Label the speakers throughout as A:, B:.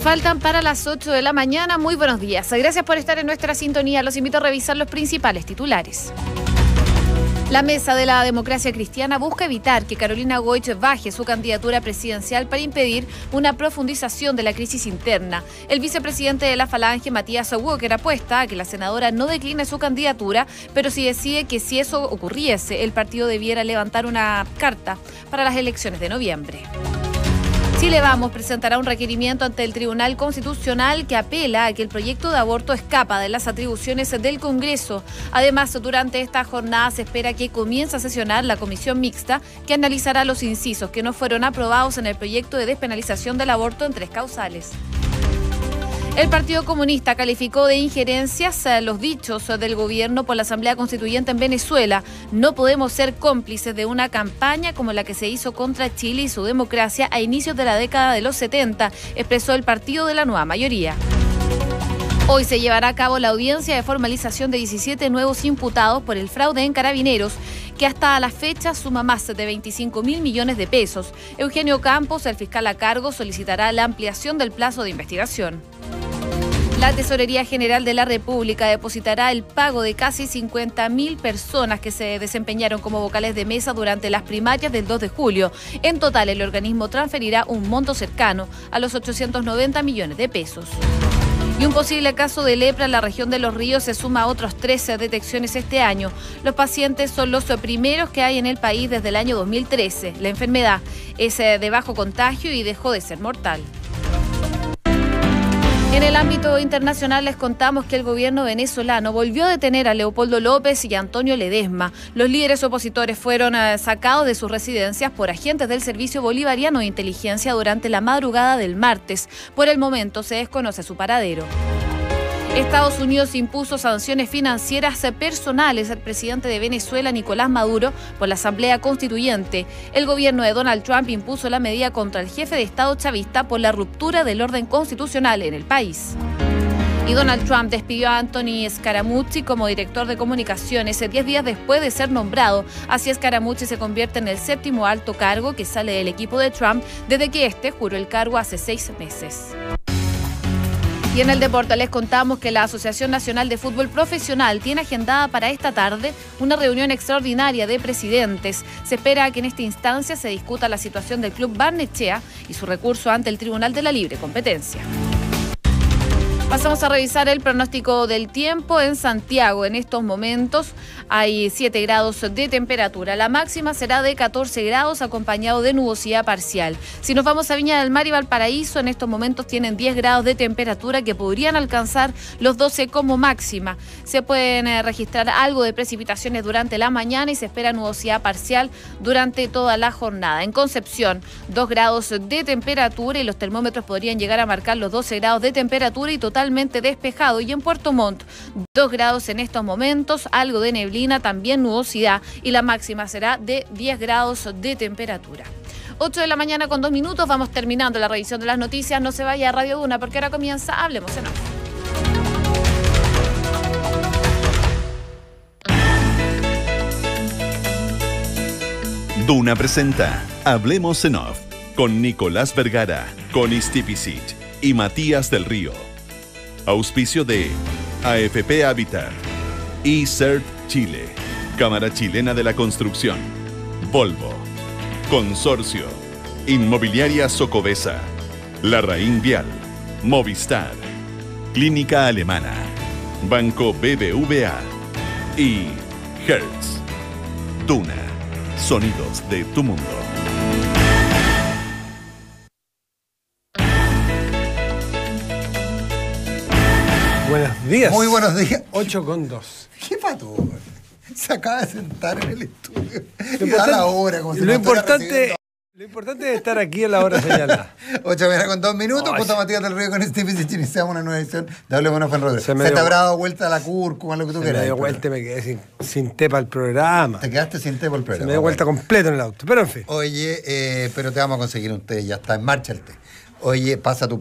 A: faltan para las 8 de la mañana. Muy buenos días. Gracias por estar en nuestra sintonía. Los invito a revisar los principales titulares. La Mesa de la Democracia Cristiana busca evitar que Carolina Goich baje su candidatura presidencial para impedir una profundización de la crisis interna. El vicepresidente de la Falange, Matías Walker, apuesta a que la senadora no decline su candidatura, pero si decide que si eso ocurriese, el partido debiera levantar una carta para las elecciones de noviembre le Vamos presentará un requerimiento ante el Tribunal Constitucional que apela a que el proyecto de aborto escapa de las atribuciones del Congreso. Además, durante esta jornada se espera que comience a sesionar la comisión mixta que analizará los incisos que no fueron aprobados en el proyecto de despenalización del aborto en tres causales. El Partido Comunista calificó de injerencias los dichos del gobierno por la Asamblea Constituyente en Venezuela. No podemos ser cómplices de una campaña como la que se hizo contra Chile y su democracia a inicios de la década de los 70, expresó el partido de la nueva mayoría. Hoy se llevará a cabo la audiencia de formalización de 17 nuevos imputados por el fraude en carabineros que hasta la fecha suma más de 25 mil millones de pesos. Eugenio Campos, el fiscal a cargo, solicitará la ampliación del plazo de investigación. La Tesorería General de la República depositará el pago de casi 50.000 personas que se desempeñaron como vocales de mesa durante las primarias del 2 de julio. En total, el organismo transferirá un monto cercano a los 890 millones de pesos. Y un posible caso de lepra en la región de Los Ríos se suma a otros 13 detecciones este año. Los pacientes son los primeros que hay en el país desde el año 2013. La enfermedad es eh, de bajo contagio y dejó de ser mortal. En el ámbito internacional les contamos que el gobierno venezolano volvió a detener a Leopoldo López y a Antonio Ledesma. Los líderes opositores fueron eh, sacados de sus residencias por agentes del Servicio Bolivariano de Inteligencia durante la madrugada del martes. Por el momento se desconoce su paradero. Estados Unidos impuso sanciones financieras personales al presidente de Venezuela, Nicolás Maduro, por la Asamblea Constituyente. El gobierno de Donald Trump impuso la medida contra el jefe de Estado chavista por la ruptura del orden constitucional en el país. Y Donald Trump despidió a Anthony Scaramucci como director de comunicaciones 10 días después de ser nombrado. Así Scaramucci se convierte en el séptimo alto cargo que sale del equipo de Trump desde que este juró el cargo hace seis meses. Y en el deporte les contamos que la Asociación Nacional de Fútbol Profesional tiene agendada para esta tarde una reunión extraordinaria de presidentes. Se espera que en esta instancia se discuta la situación del club Barnechea y su recurso ante el Tribunal de la Libre Competencia. Pasamos a revisar el pronóstico del tiempo en Santiago. En estos momentos hay 7 grados de temperatura. La máxima será de 14 grados acompañado de nubosidad parcial. Si nos vamos a Viña del Mar y Valparaíso, en estos momentos tienen 10 grados de temperatura que podrían alcanzar los 12 como máxima. Se pueden eh, registrar algo de precipitaciones durante la mañana y se espera nubosidad parcial durante toda la jornada. En Concepción, 2 grados de temperatura y los termómetros podrían llegar a marcar los 12 grados de temperatura y total despejado y en Puerto Montt 2 grados en estos momentos, algo de neblina, también nubosidad y la máxima será de 10 grados de temperatura. 8 de la mañana con 2 minutos, vamos terminando la revisión de las noticias, no se vaya a Radio Duna porque ahora comienza Hablemos en Off.
B: Duna presenta Hablemos en Off con Nicolás Vergara, con Istipicic y Matías del Río. Auspicio de AFP Habitat, eCert Chile, Cámara Chilena de la Construcción, Volvo, Consorcio, Inmobiliaria Socobesa, Larraín Vial, Movistar, Clínica Alemana, Banco BBVA y Hertz. Tuna, sonidos de tu mundo.
C: Muy buenos días. 8 con 2.
D: ¿Qué pasó? Se acaba de sentar en el estudio. Lo la
C: hora. lo, importante, lo importante es estar aquí a la hora señalada. Ocho horas con dos minutos. puta
D: Matías del Río con Steve y iniciamos una nueva edición de Bueno con Rodríguez. Se, te habrá dado vuelta la
C: cúrcuma, lo que tú quieras. Me dio vuelta y me quedé
D: sin, sin
C: para el programa. Te quedaste sin para el programa. Se me dio vuelta completo en el auto.
D: Pero en fin. Oye, eh, pero te vamos a conseguir un té. Ya está en marcha el té. Oye, pasa tu,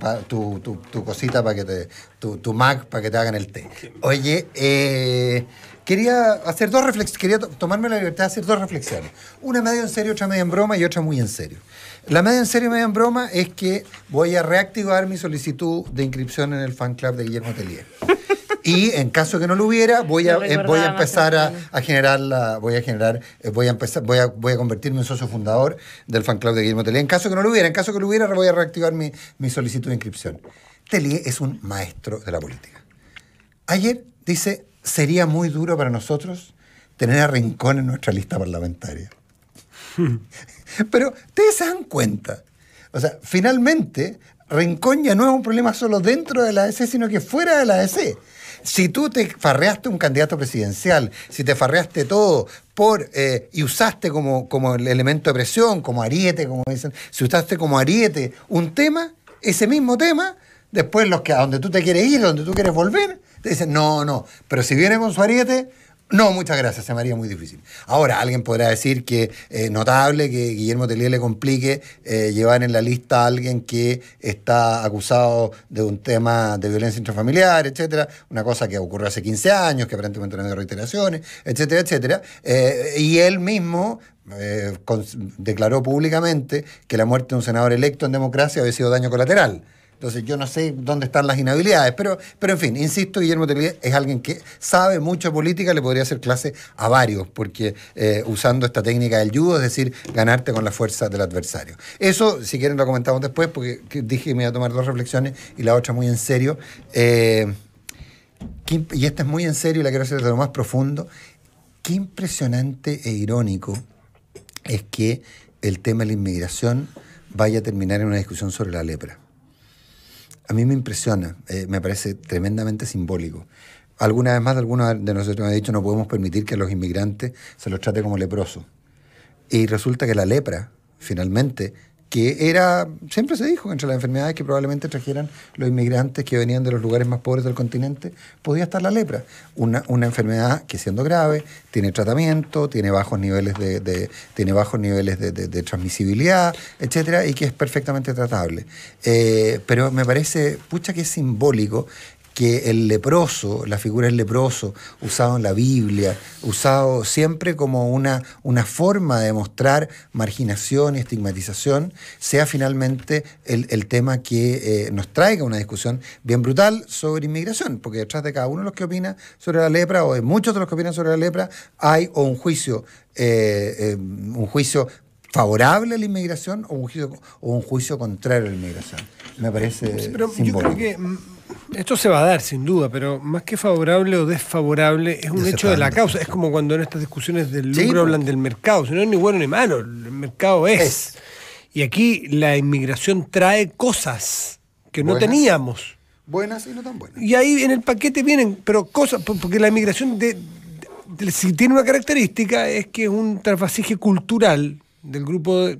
D: cosita para que te. Tu, Mac para que te hagan el té. Oye, eh, quería hacer dos reflexiones. Quería tomarme la libertad de hacer dos reflexiones. Una medio en serio, otra medio en broma y otra muy en serio. La media en serio y media en broma es que voy a reactivar mi solicitud de inscripción en el fan club de Guillermo Telier. Y en caso que no lo hubiera, voy a, eh, voy a empezar a, generar voy a generar, eh, voy a empezar, voy a, voy a convertirme en socio fundador del fan club de Guillermo Telé En caso que no lo hubiera, en caso que lo hubiera, voy a reactivar mi, solicitud de inscripción. Tellier es un maestro de la política. Ayer dice, sería muy duro para nosotros tener a Rincón en nuestra lista parlamentaria. Pero ustedes se dan cuenta. O sea, finalmente, Rincón ya no es un problema solo dentro de la ADC, sino que fuera de la ADC. Si tú te farreaste un candidato presidencial, si te farreaste todo por eh, y usaste como, el elemento de presión, como ariete, como dicen, si usaste como ariete un tema, ese mismo tema, después los que a donde tú te quieres ir, donde tú quieres volver, te dicen, no, no, pero si viene con su ariete, no, muchas gracias, se me haría muy difícil. Ahora, alguien podrá decir que es eh, notable que Guillermo Tellier le complique eh, llevar en la lista a alguien que está acusado de un tema de violencia intrafamiliar, etcétera, una cosa que ocurrió hace 15 años, que aparentemente no ha reiteraciones, etcétera, etcétera. Eh, y él mismo declaró públicamente que la muerte de un senador electo en democracia había sido daño colateral. Entonces yo no sé dónde están las inhabilidades, pero, pero en fin, insisto, Guillermo Tellier es alguien que sabe mucho política, le podría hacer clase a varios, porque eh, usando esta técnica del judo, es decir, ganarte con la fuerza del adversario. Eso, si quieren, lo comentamos después, porque dije que me iba a tomar dos reflexiones y la otra muy en serio. Eh, y esta es muy en serio y la quiero hacer de lo más profundo. Qué impresionante e irónico es que el tema de la inmigración vaya a terminar en una discusión sobre la lepra a mí me impresiona, eh, me parece tremendamente simbólico. Alguna vez más, algunos de nosotros me ha dicho, no podemos permitir que a los inmigrantes se los trate como leprosos. Y resulta que la lepra, finalmente, que era, siempre se dijo, entre las enfermedades que probablemente trajeran los inmigrantes que venían de los lugares más pobres del continente, podía estar la lepra. Una, enfermedad que siendo grave, tiene tratamiento, tiene bajos niveles de, tiene bajos niveles de, transmisibilidad, etcétera, y que es perfectamente tratable. Eh, pero me parece, pucha que es simbólico que el leproso, la figura del leproso, usado en la Biblia, usado siempre como una, una forma de mostrar marginación y estigmatización, sea finalmente el, tema que eh, nos traiga una discusión bien brutal sobre inmigración, porque detrás de cada uno de los que opina sobre la lepra o de muchos de los que opinan sobre la lepra hay o un juicio, eh, eh, un juicio favorable a la inmigración o un juicio, o un juicio contrario a la inmigración. Me
C: parece... yo creo esto se va a dar, sin duda, pero más que favorable o desfavorable, es un hecho de la causa. Es como cuando en estas discusiones del lucro hablan del mercado, si no es ni bueno ni malo, el mercado es. Y aquí la inmigración trae cosas que no teníamos.
D: Buenas y no tan buenas.
C: Y ahí en el paquete vienen, pero cosas, porque la inmigración de, si tiene una característica es que es un trasvasije cultural del grupo de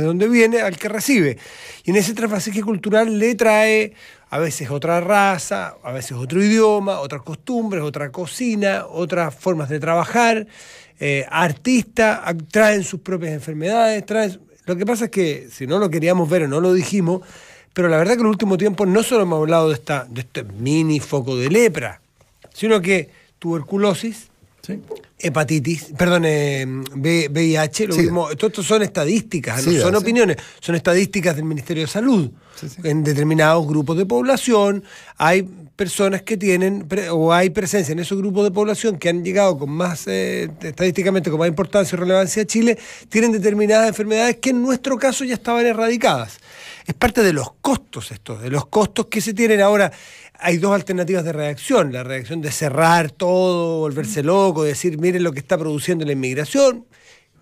C: donde viene al que recibe. Y en ese traspaso cultural le trae a veces otra raza, a veces otro idioma, otras costumbres, otra cocina, otras formas de trabajar, eh, artistas, traen sus propias enfermedades, Lo que pasa es que, si no lo queríamos ver o no lo dijimos, pero la verdad que en el último tiempo no solo hemos hablado de, esta, de este mini foco de lepra, sino que tuberculosis, Hepatitis, perdón, VIH, eh, lo mismo. Esto, son estadísticas, no son opiniones, son estadísticas del Ministerio de Salud. En determinados grupos de población hay personas que tienen o hay presencia en esos grupos de población que han llegado con más, eh, estadísticamente, con más importancia y relevancia a Chile, tienen determinadas enfermedades que en nuestro caso ya estaban erradicadas. Es parte de los costos estos, de los costos que se tienen ahora hay dos alternativas de reacción. La reacción de cerrar todo, volverse loco, decir, miren lo que está produciendo la inmigración.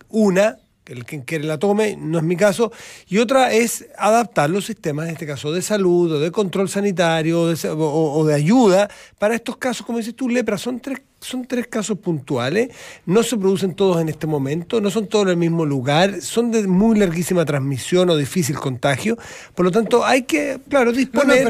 C: Una, que el que la tome, no es mi caso. Y otra es adaptar los sistemas, en este caso, de salud o de control sanitario o de, de ayuda para estos casos, como dices tú, lepra. Son tres son tres casos puntuales, no se producen todos en este momento, no son todos en el mismo lugar, son de muy larguísima transmisión o difícil contagio, por lo tanto hay que, claro, disponer,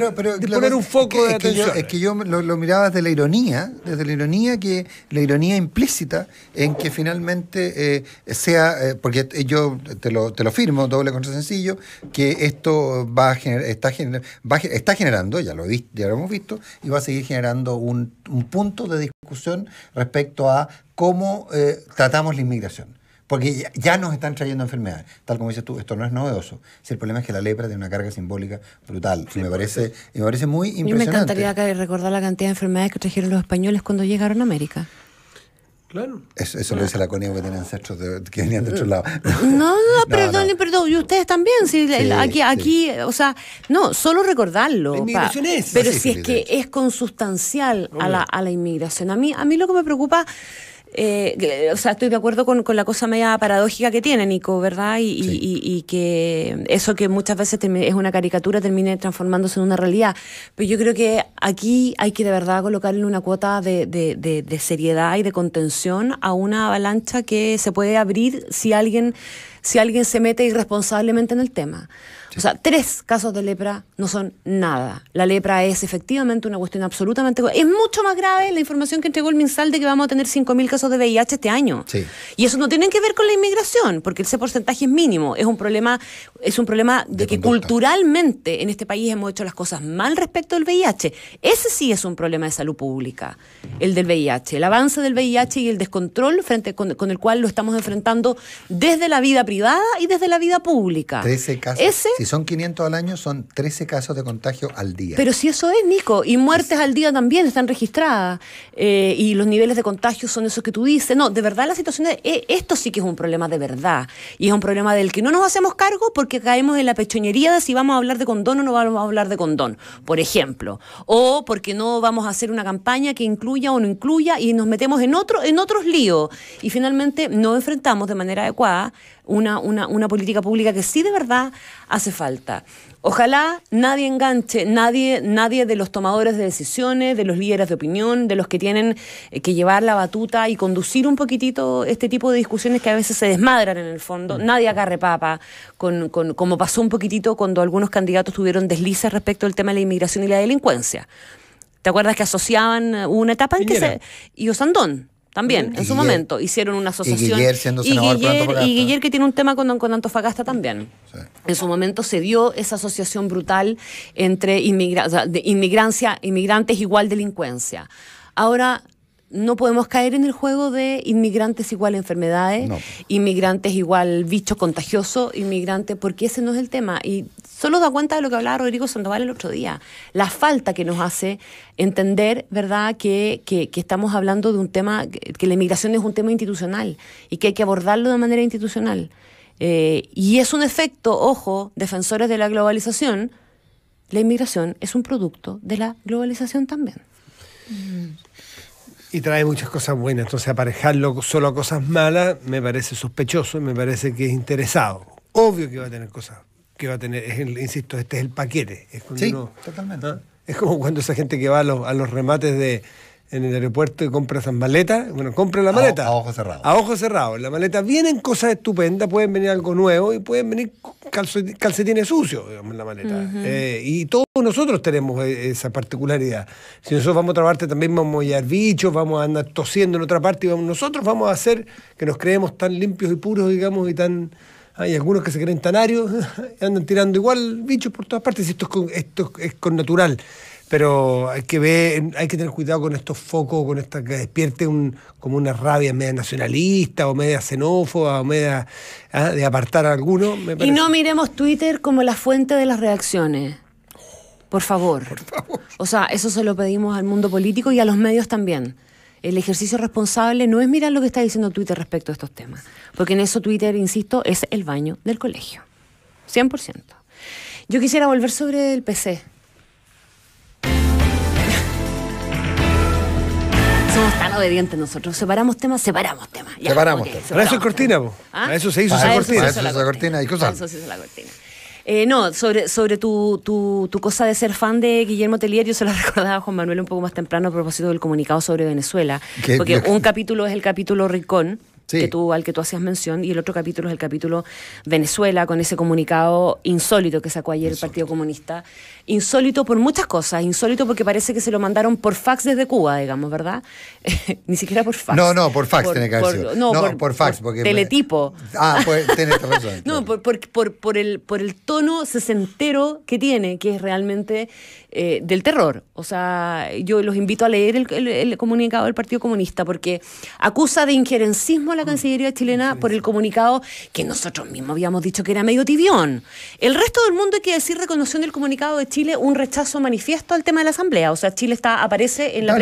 C: un foco es que, de atención. Yo, es
D: que yo lo, miraba desde la ironía, desde la ironía que la ironía implícita en que finalmente eh, sea, eh, porque yo te lo, te lo firmo, doble contra sencillo, que esto va a está, está generando, ya lo, ya lo hemos visto, y va a seguir generando un un punto de discusión respecto a cómo eh, tratamos la inmigración. Porque ya nos están trayendo enfermedades. Tal como dices tú, esto no es novedoso. Si el problema es que la lepra tiene una carga simbólica brutal. y me parece, y me parece muy impresionante. Yo me
E: encantaría recordar la cantidad de enfermedades que trajeron los españoles cuando llegaron a América.
C: Claro.
D: Eso, lo dice la Connie que tiene ancestros de, que venían de otro lado.
E: No, no, perdón, perdón. Y ustedes también. sí, aquí, aquí, o sea, no, solo recordarlo. La es. Pero si es que es consustancial a la, a la inmigración. A mí, a mí lo que me preocupa. Eh, o sea, estoy de acuerdo con, con, la cosa media paradójica que tiene Nico, ¿verdad? Y, y, y que eso que muchas veces es una caricatura termine transformándose en una realidad. Pero yo creo que aquí hay que de verdad colocarle una cuota de, de, de, de seriedad y de contención a una avalancha que se puede abrir si alguien, si alguien se mete irresponsablemente en el tema. O sea, tres casos de lepra no son nada. La lepra es efectivamente una cuestión absolutamente... Es mucho más grave la información que entregó el MinSal de que vamos a tener 5.000 casos de VIH este año. Y eso no tiene que ver con la inmigración, porque ese porcentaje es mínimo. Es un problema, es un problema de, que culturalmente en este país hemos hecho las cosas mal respecto al VIH. Ese sí es un problema de salud pública, el del VIH. El avance del VIH y el descontrol frente con, el cual lo estamos enfrentando desde la vida privada y desde la vida pública. 13
D: casos. Ese, son 500 al año, son 13 casos de contagio al día. Pero
E: si eso es, Nico, y muertes al día también están registradas, eh, y los niveles de contagio son esos que tú dices. No, de verdad la situación es, eh, esto sí que es un problema de verdad, y es un problema del que no nos hacemos cargo porque caemos en la pechoñería de si vamos a hablar de condón o no vamos a hablar de condón, por ejemplo, o porque no vamos a hacer una campaña que incluya o no incluya y nos metemos en, otro, en otros líos, y finalmente no enfrentamos de manera adecuada una, una, una política pública que sí de verdad hace falta. Ojalá nadie enganche, nadie, nadie de los tomadores de decisiones, de los líderes de opinión, de los que tienen eh, que llevar la batuta y conducir un poquitito este tipo de discusiones que a veces se desmadran en el fondo. Mm. Nadie agarre papa, con, como pasó un poquitito cuando algunos candidatos tuvieron deslices respecto al tema de la inmigración y la delincuencia. ¿Te acuerdas que asociaban eh, una etapa en que se... Y Osandón también, en su momento, hicieron una asociación. Y Guiller y y que tiene un tema con, con Antofagasta también. En su momento se dio esa asociación brutal entre inmigra de inmigrancia, inmigrantes igual delincuencia. Ahora no podemos caer en el juego de inmigrantes igual enfermedades, inmigrantes igual bicho contagioso, inmigrantes, porque ese no es el tema. Y solo da cuenta de lo que hablaba Rodrigo Sandoval el otro día, la falta que nos hace entender, ¿verdad?, que, estamos hablando de un tema, que la inmigración es un tema institucional y que hay que abordarlo de manera institucional. Eh, y es un efecto, ojo, defensores de la globalización, la inmigración es un producto de la globalización también. Mm.
C: Y trae muchas cosas buenas, entonces aparejarlo solo a cosas malas me parece sospechoso, y me parece que es interesado. Obvio que va a tener cosas, que va a tener, insisto, este es el paquete. Es sí, totalmente. Es como cuando esa gente que va a los remates de, en el aeropuerto y compra esas maletas, bueno, compra la maleta. A, a ojos cerrados. A ojos cerrados. La maleta vienen cosas estupendas, pueden venir algo nuevo y pueden venir calcetines sucios, digamos, en la maleta. Eh, y todos nosotros tenemos eh, esa particularidad. Si nosotros vamos a otra parte, también vamos a hallar bichos, vamos a andar tosiendo en otra parte y nosotros vamos a hacer que nos creemos tan limpios y puros, digamos, y tan... Hay algunos que se creen tanarios, andan tirando igual bichos por todas partes, esto es, con, esto es con natural pero hay que ver, hay que tener cuidado con estos focos, con esta que despierte como una rabia media nacionalista o media xenófoba o media ¿ah? de apartar a alguno. y no
E: miremos Twitter como la fuente de las reacciones. Por favor. Por favor. O sea, eso se lo pedimos al mundo político y a los medios también. El ejercicio responsable no es mirar lo que está diciendo Twitter respecto a estos temas, porque en eso Twitter, insisto, es el baño del colegio. 100%. Yo quisiera volver sobre el PC. somos tan obedientes nosotros. Separamos temas, separamos temas.
C: separamos temas. Para eso es cortina, ¿Ah? Para eso se hizo esa cortina. Para eso se hizo la cortina. Y Para eso
E: se hizo la cortina. no, sobre, sobre tu, tu, tu, cosa de ser fan de Guillermo Telier, yo se lo recordaba a Juan Manuel un poco más temprano a propósito del comunicado sobre Venezuela. porque un capítulo es el capítulo Ricón, tú, al que tú hacías mención, y el otro capítulo es el capítulo Venezuela, con ese comunicado insólito que sacó ayer el Partido Comunista. Insólito por muchas cosas, insólito porque parece que se lo mandaron por fax desde Cuba, digamos, ¿verdad? Ni siquiera por fax. No, no, por fax tiene que haber sido. no, por, fax. porque teletipo. Ah, pues
D: razón.
E: no, por por, el, por el tono sesentero que tiene, que es realmente eh, del terror. O sea, yo los invito a leer el, comunicado del Partido Comunista porque acusa de injerencismo a la mm. Cancillería chilena por el comunicado que nosotros mismos habíamos dicho que era medio tibión. El resto del mundo, hay que decir, reconoció del el comunicado de Chile un rechazo manifiesto al tema de la Asamblea. O sea, Chile está aparece en la,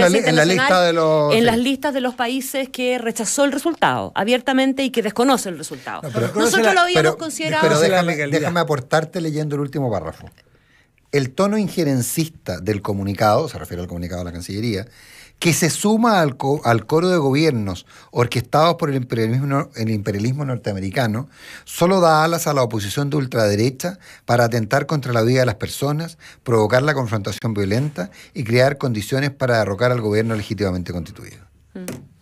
E: lista de los, las listas de los países que rechazó el resultado abiertamente y que desconoce el resultado.
D: Nosotros lo habíamos considerado... déjame, déjame aportarte leyendo el último párrafo el tono injerencista del comunicado, se refiere al comunicado de la Cancillería, que se suma al, al coro de gobiernos orquestados por el imperialismo, el imperialismo norteamericano, solo da alas a la oposición de ultraderecha para atentar contra la vida de las personas, provocar la confrontación violenta y crear condiciones para derrocar al gobierno legítimamente constituido.
E: Mm.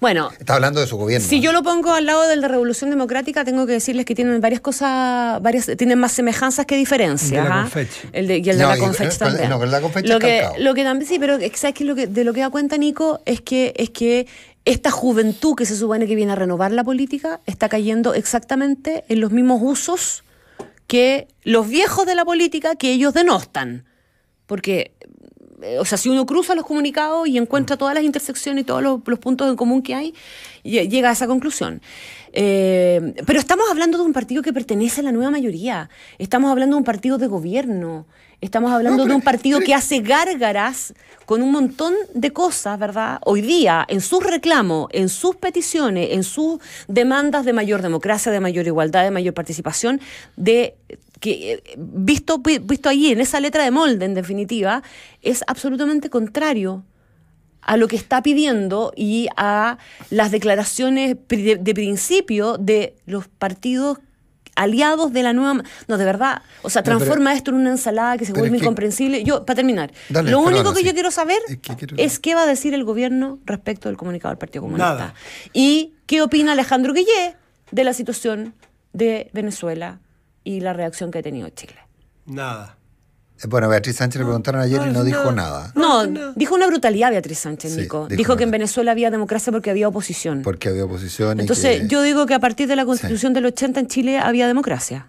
E: Bueno.
D: Está hablando de su gobierno. Si yo ¿eh?
E: lo pongo al lado de la Revolución Democrática, tengo que decirles que tienen varias cosas, varias, tienen más semejanzas que diferencias. De el de, y el de la Confecha también. No, la lo que, lo que también, sí, pero de lo que da cuenta Nico es que, es que esta juventud que se supone que viene a renovar la política está cayendo exactamente en los mismos usos que los viejos de la política que ellos denostan. Porque eh, o sea, si uno cruza los comunicados y encuentra mm. todas las intersecciones y todos los, puntos en común que hay, llega a esa conclusión. Eh, pero estamos hablando de un partido que pertenece a la nueva mayoría, estamos hablando de un partido de gobierno, estamos hablando de un partido que hace gárgaras con un montón de cosas, ¿verdad? Hoy día, en sus reclamos, en sus peticiones, en sus demandas de mayor democracia, de mayor igualdad, de mayor participación, de que eh, visto, visto allí en esa letra de molde, en definitiva, es absolutamente contrario a lo que está pidiendo y a las declaraciones de principio de los partidos aliados de la nueva. No, de verdad. O sea, transforma esto en una ensalada que se vuelve incomprensible. Yo, para terminar, lo único que yo quiero saber es, qué va a decir el gobierno respecto del comunicado del Partido Comunista. Y qué opina Alejandro Guillé de la situación de Venezuela y la reacción que ha tenido Chile.
C: Nada.
D: Eh, bueno, Beatriz Sánchez le preguntaron ayer y no dijo nada.
E: No, dijo una brutalidad Beatriz Sánchez, Nico. dijo, que en Venezuela había democracia porque había oposición. Porque había oposición. Entonces, yo digo que a partir de la constitución del 80 en Chile había democracia.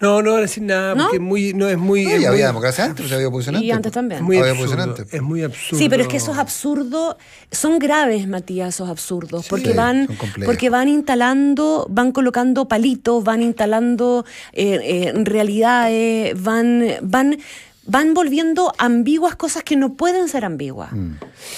C: No, no voy a decir nada, porque no es muy. No, es muy había democracia antes, había posicionado. Y antes pues. también. muy, había absurdo, es muy absurdo. Sí, pero es que esos
E: absurdos son graves, Matías, esos absurdos, porque van, porque van instalando, van colocando palitos, van instalando eh, eh, realidades, van, van van volviendo ambiguas cosas que no pueden ser ambiguas. Mm.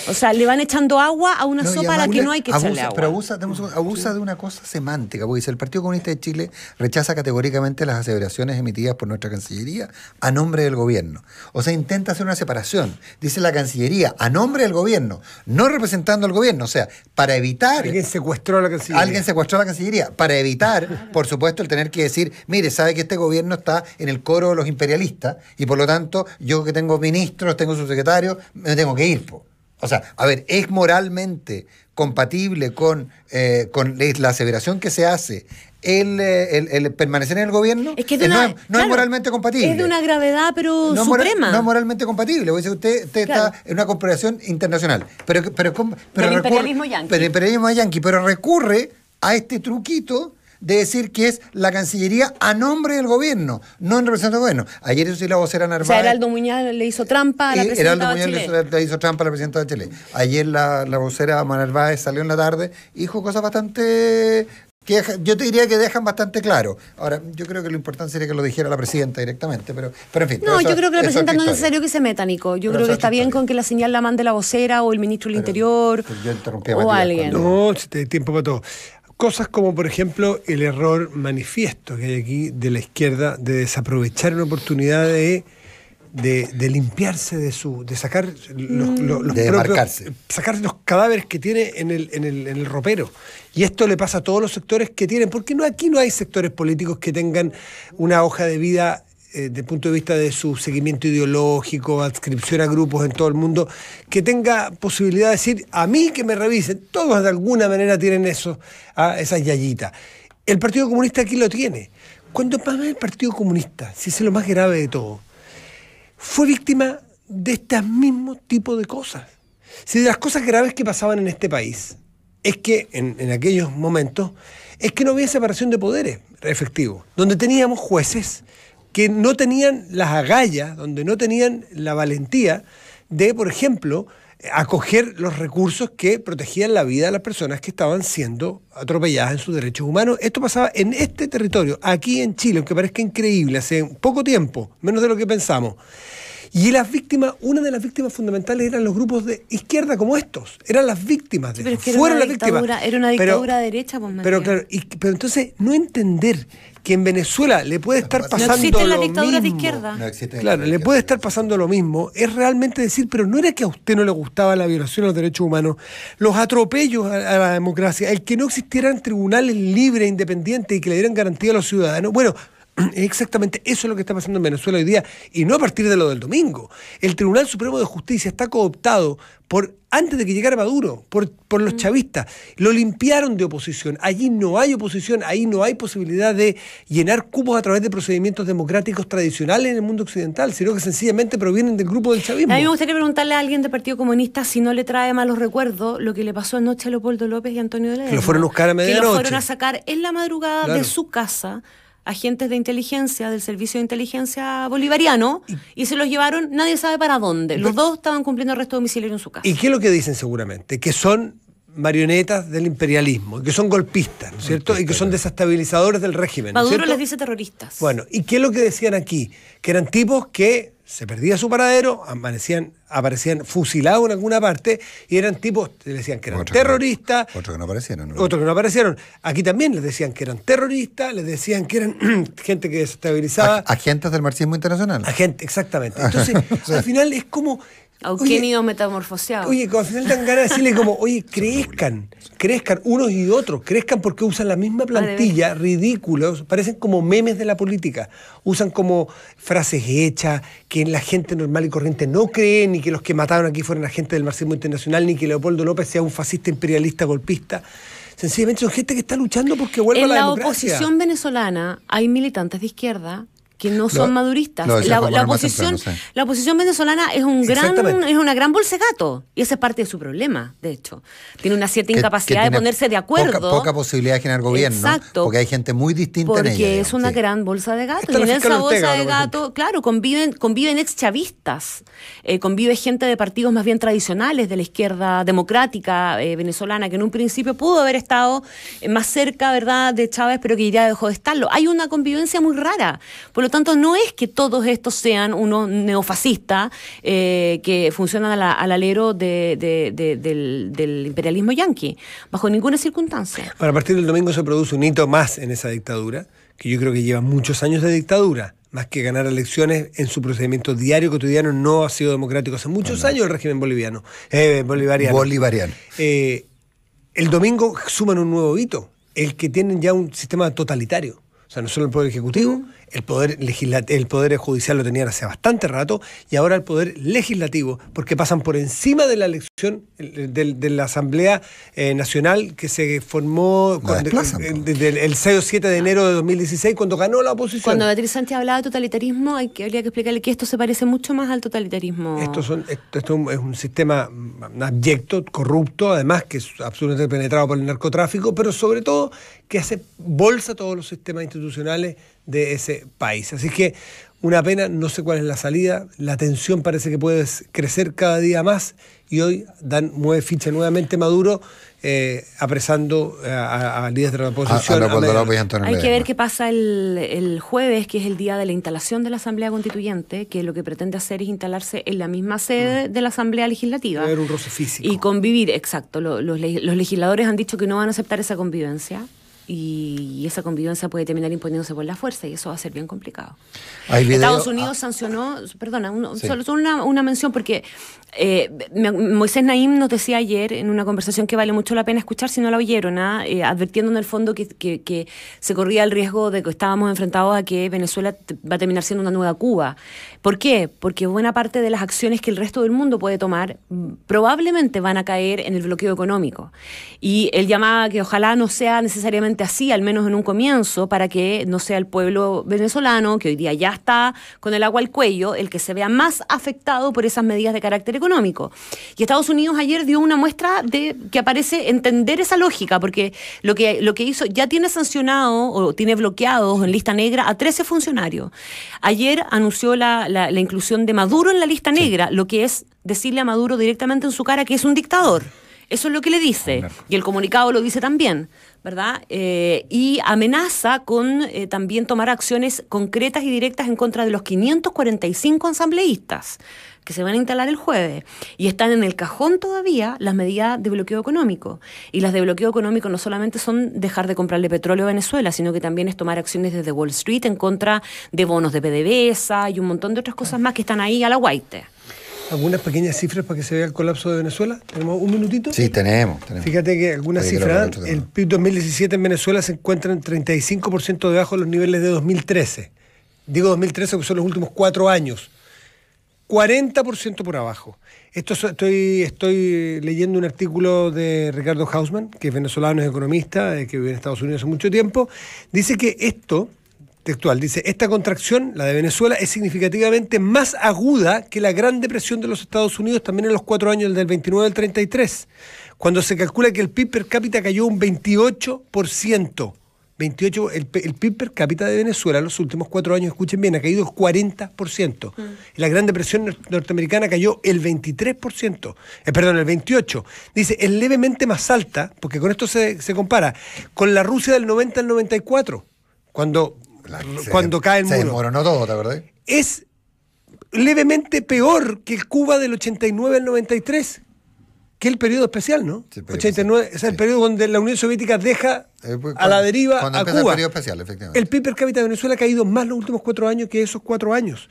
E: O sea, le van echando agua a una sopa a la que no hay que abusa, echarle agua. Pero
D: abusa, abusa de una cosa semántica, porque dice, el Partido Comunista de Chile rechaza categóricamente las aseveraciones emitidas por nuestra Cancillería a nombre del gobierno. O sea, intenta hacer una separación. Dice la Cancillería, a nombre del gobierno, no representando al gobierno. O sea, para evitar... Alguien secuestró a la Cancillería. Alguien secuestró a la Cancillería, para evitar, por supuesto, el tener que decir, mire, sabe que este gobierno está en el coro de los imperialistas y por lo tanto yo que tengo ministros, tengo subsecretarios, me tengo que ir. O sea, a ver, ¿es moralmente compatible con, eh, con la aseveración que se hace eh, el, el, permanecer en el gobierno es que eh, no, es, moralmente compatible. Es de una
E: gravedad, pero no suprema. no es
D: moralmente compatible. usted, está en una corporación internacional. Pero, pero, pero, imperialismo yanqui. Pero imperialismo yanqui, pero recurre a este truquito de decir que es la Cancillería a nombre del gobierno, no en representación del gobierno. Ayer eso sí la vocera Narváez. O sea, Heraldo
E: Muñal le hizo trampa a la presidenta de Chile. Le hizo,
D: le hizo, trampa a la presidenta de Chile. Ayer la, la vocera Narváez salió en la tarde y dijo cosas bastante que yo te diría que dejan bastante claro. Ahora, yo creo que lo importante sería que lo dijera la presidenta directamente, pero, pero en fin. No, yo creo que la presidenta no es necesario
E: que se meta, Nico. Yo creo que está bien con que la señal la mande la vocera o el ministro del Interior
C: yo o alguien. No, tiempo para todo. Cosas como, por ejemplo, el error manifiesto que hay aquí de la izquierda de desaprovechar una oportunidad de, de, limpiarse de su. de sacar los, mm. sacar los cadáveres que tiene en el, en, el, ropero. Y esto le pasa a todos los sectores que tienen, porque no, aquí no hay sectores políticos que tengan una hoja de vida eh, desde punto de vista de su seguimiento ideológico, adscripción a grupos en todo el mundo, que tenga posibilidad de decir, a mí que me revisen, todos de alguna manera tienen eso, ah, esas yayitas. El Partido Comunista aquí lo tiene. Cuando más el Partido Comunista, si es lo más grave de todo, fue víctima de este mismo tipo de cosas. Si de las cosas graves que pasaban en este país, es que en, en aquellos momentos, es que no había separación de poderes efectivo, donde teníamos jueces que no tenían las agallas, donde no tenían la valentía de, por ejemplo, acoger los recursos que protegían la vida de las personas que estaban siendo atropelladas en sus derechos humanos. Esto pasaba en este territorio, aquí en Chile, aunque parezca increíble, hace poco tiempo, menos de lo que pensamos. Y las víctimas, una de las víctimas fundamentales eran los grupos de izquierda como estos. Eran las víctimas de Fueron las víctimas. Era una dictadura
E: derecha, pues, Pero
C: claro, pero entonces no entender que en Venezuela le puede estar pasando no existen de izquierda. claro, le puede estar pasando lo mismo. Es realmente decir, pero no era que a usted no le gustaba la violación a los derechos humanos, los atropellos a, la democracia, el que no existieran tribunales libres, independientes y que le dieran garantía a los ciudadanos. Bueno, Exactamente eso es lo que está pasando en Venezuela hoy día y no a partir de lo del domingo. El Tribunal Supremo de Justicia está cooptado por, antes de que llegara Maduro, por, por los mm. chavistas. Lo limpiaron de oposición. Allí no hay oposición, ahí no hay posibilidad de llenar cupos a través de procedimientos democráticos tradicionales en el mundo occidental, sino que sencillamente provienen del grupo del chavismo. A mí me
E: gustaría preguntarle a alguien del Partido Comunista si no le trae malos recuerdos lo que le pasó anoche a Leopoldo López y Antonio de la Que lo fueron a buscar a medianoche. Que lo fueron a sacar en la madrugada de su casa agentes de inteligencia, del Servicio de Inteligencia Bolivariano, y, se los llevaron, nadie sabe para dónde. Los dos estaban cumpliendo arresto domiciliario en su casa.
C: ¿Y qué es lo que dicen seguramente? Que son marionetas del imperialismo, que son golpistas, ¿no es cierto? y que son desestabilizadores del régimen. Maduro les
E: dice terroristas.
C: Bueno, ¿y qué es lo que decían aquí? Que eran tipos que se perdía su paradero, aparecían, aparecían fusilados en alguna parte y eran tipos, les decían que eran terroristas. otros que no aparecieron. ¿no? Otros que no aparecieron. Aquí también les decían que eran terroristas, les decían que eran gente que desestabilizaba. agentes del marxismo internacional. Agente, exactamente. Entonces, al final es como Auquénido
E: metamorfoseado. Oye, al
C: final dan ganas de decirle como, oye, crezcan, crezcan unos y otros, crezcan porque usan la misma plantilla, ridículos, parecen como memes de la política, usan como frases hechas que en la gente normal y corriente no cree, ni que los que mataron aquí fueran agentes del marxismo internacional, ni que Leopoldo López sea un fascista imperialista golpista. Sencillamente son gente que está luchando porque vuelva la democracia. En la oposición
E: venezolana hay militantes de izquierda que no son maduristas. la, oposición, venezolana es un gran, es una gran bolsa de gato. Y ese es parte de su problema, de hecho. Tiene una cierta incapacidad de ponerse de acuerdo. Poca,
D: posibilidad de generar gobierno. Exacto. Porque hay gente muy distinta en ella, Porque
E: es una gran bolsa de gato. y en esa bolsa de gato, claro, conviven, conviven ex chavistas, eh, convive gente de partidos más bien tradicionales de la izquierda democrática eh, venezolana, que en un principio pudo haber estado eh, más cerca, ¿verdad?, de Chávez, pero que ya dejó de estarlo. Hay una convivencia muy rara. Por lo tanto, no es que todos estos sean unos neofascistas eh, que funcionan al alero del, imperialismo yanqui, bajo ninguna circunstancia.
C: a partir del domingo se produce un hito más en esa dictadura, que yo creo que lleva muchos años de dictadura más que ganar elecciones en su procedimiento diario cotidiano no ha sido democrático hace muchos años el régimen boliviano eh, bolivariano eh, el domingo suman un nuevo hito el que tienen ya un sistema totalitario o sea no solo el poder ejecutivo el poder, el poder judicial lo tenían hace bastante rato y ahora el poder legislativo, porque pasan por encima de la elección de, la Asamblea eh, Nacional que se formó eh, el, 6 o 7 de ah. enero de 2016 cuando ganó la oposición. Cuando
E: Beatriz Sánchez hablaba de totalitarismo, hay que, habría que explicarle que esto se parece mucho más al totalitarismo. Esto,
C: son, esto, esto es un sistema mm, abyecto, corrupto, además que es absolutamente penetrado por el narcotráfico, pero sobre todo que hace bolsa todos los sistemas institucionales de ese país. Así que una pena, no sé cuál es la salida, la tensión parece que puede crecer cada día más y hoy dan mueve ficha nuevamente Maduro eh, apresando a, líderes de la ah, oposición. Hay que
E: ver qué pasa el, jueves, que es el día de la instalación de la Asamblea Constituyente, que lo que pretende hacer es instalarse en la misma sede mm. de la Asamblea Legislativa. Y convivir, exacto. los legisladores han dicho que no van a aceptar esa convivencia y, esa convivencia puede terminar imponiéndose por la fuerza y eso va a ser bien complicado. Estados Unidos sancionó, perdona, solo una, mención porque eh, Moisés Naim nos decía ayer en una conversación que vale mucho la pena escuchar si no la oyeron, ¿ah? eh, advirtiendo en el fondo que, que, se corría el riesgo de que estábamos enfrentados a que Venezuela va a terminar siendo una nueva Cuba. ¿Por qué? Porque buena parte de las acciones que el resto del mundo puede tomar mm, probablemente van a caer en el bloqueo económico. Y él llamaba que ojalá no sea necesariamente así, al menos en un comienzo, para que no sea el pueblo venezolano, que hoy día ya está con el agua al cuello, el que se vea más afectado por esas medidas de carácter económico. Y Estados Unidos ayer dio una muestra de que aparece entender esa lógica, porque lo que, lo que hizo ya tiene sancionado o tiene bloqueados en lista negra a 13 funcionarios. Ayer anunció la, inclusión de Maduro en la lista negra, lo que es decirle a Maduro directamente en su cara que es un dictador. Eso es lo que le dice. Y el comunicado lo dice también. ¿verdad? Eh, y amenaza con eh, también tomar acciones concretas y directas en contra de los 545 asambleístas que se van a instalar el jueves. Y están en el cajón todavía las medidas de bloqueo económico. Y las de bloqueo económico no solamente son dejar de comprarle petróleo a Venezuela, sino que también es tomar acciones desde Wall Street en contra de bonos de PDVSA y un montón de otras cosas más que están ahí a la guaite
C: algunas pequeñas cifras para que se vea el colapso de Venezuela. ¿Tenemos un minutito? Sí, tenemos. Fíjate que algunas cifras. el PIB 2017 en Venezuela se encuentra en 35% debajo de los niveles de 2013. Digo 2013 porque son los últimos cuatro años. 40% por abajo. Esto estoy, estoy leyendo un artículo de Ricardo Hausman, que es venezolano, es economista, eh, que vive en Estados Unidos hace mucho tiempo. Dice que esto textual. Dice, esta contracción, la de Venezuela, es significativamente más aguda que la Gran Depresión de los Estados Unidos también en los cuatro años del 29 al 33, cuando se calcula que el PIB per cápita cayó un 28%. 28, el, PIB per cápita de Venezuela en los últimos cuatro años, escuchen bien, ha caído el 40%. Mm. La Gran Depresión norteamericana cayó el 23%, eh, perdón, el 28%. Dice, es levemente más alta, porque con esto se, se compara, con la Rusia del 90 al 94, cuando cuando cae el muro. Es levemente peor que Cuba del 89 al 93, que el periodo especial, ¿no? periodo 89, es el periodo donde la Unión Soviética deja eh, pues, a la deriva a Cuba. El periodo
D: especial, efectivamente.
C: El PIB per cápita de Venezuela ha caído más los últimos cuatro años que esos cuatro años.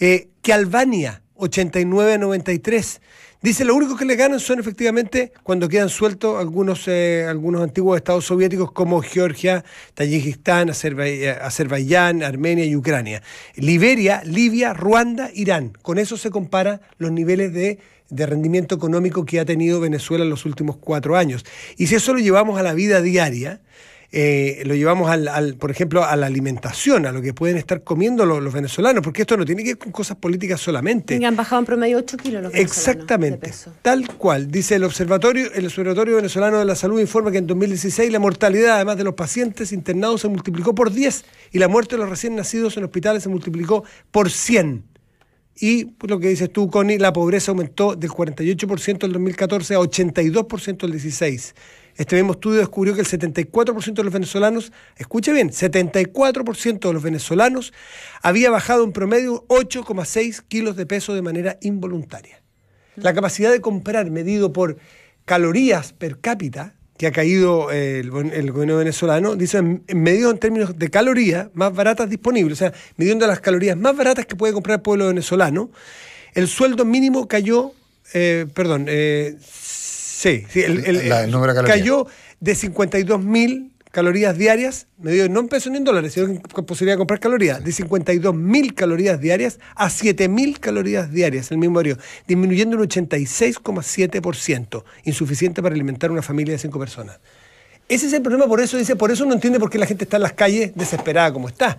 C: Eh, que Albania, 89-93. Dice, lo único que le ganan son efectivamente cuando quedan sueltos algunos, eh, algunos antiguos estados soviéticos como Georgia, Tayikistán, eh, Azerbaiyán, Armenia y Ucrania. Liberia, Libia, Ruanda, Irán. Con eso se compara los niveles de, de rendimiento económico que ha tenido Venezuela en los últimos cuatro años. Y si eso lo llevamos a la vida diaria, eh, lo llevamos al, por ejemplo, a la alimentación, a lo que pueden estar comiendo los, venezolanos, porque esto no tiene que ver con cosas políticas solamente.
E: Y han bajado en promedio 8 kilos
C: Exactamente, tal cual. Dice el observatorio, el Observatorio Venezolano de la Salud informa que en 2016 la mortalidad, además de los pacientes internados, se multiplicó por 10 y la muerte de los recién nacidos en hospitales se multiplicó por 100. Y pues, lo que dices tú, Connie, la pobreza aumentó del 48% del 2014 a 82% del 16. Este mismo estudio descubrió que el 74% de los venezolanos, escuche bien, 74% de los venezolanos había bajado en promedio 8,6 kilos de peso de manera involuntaria. La capacidad de comprar medido por calorías per cápita que ha caído eh, el, gobierno venezolano, dicen medido en términos de calorías más baratas disponibles, o sea, midiendo las calorías más baratas que puede comprar el pueblo venezolano, el sueldo mínimo cayó, eh, perdón, eh, Sí, el, número de cayó de 52 mil calorías diarias, me no en pesos ni en dólares, sino en posibilidad de comprar calorías, de 52 mil calorías diarias a 7 mil calorías diarias, el mismo año, disminuyendo un 86,7%, insuficiente para alimentar una familia de cinco personas. Ese es el problema, por eso dice, por eso no entiende por qué la gente está en las calles desesperada como está.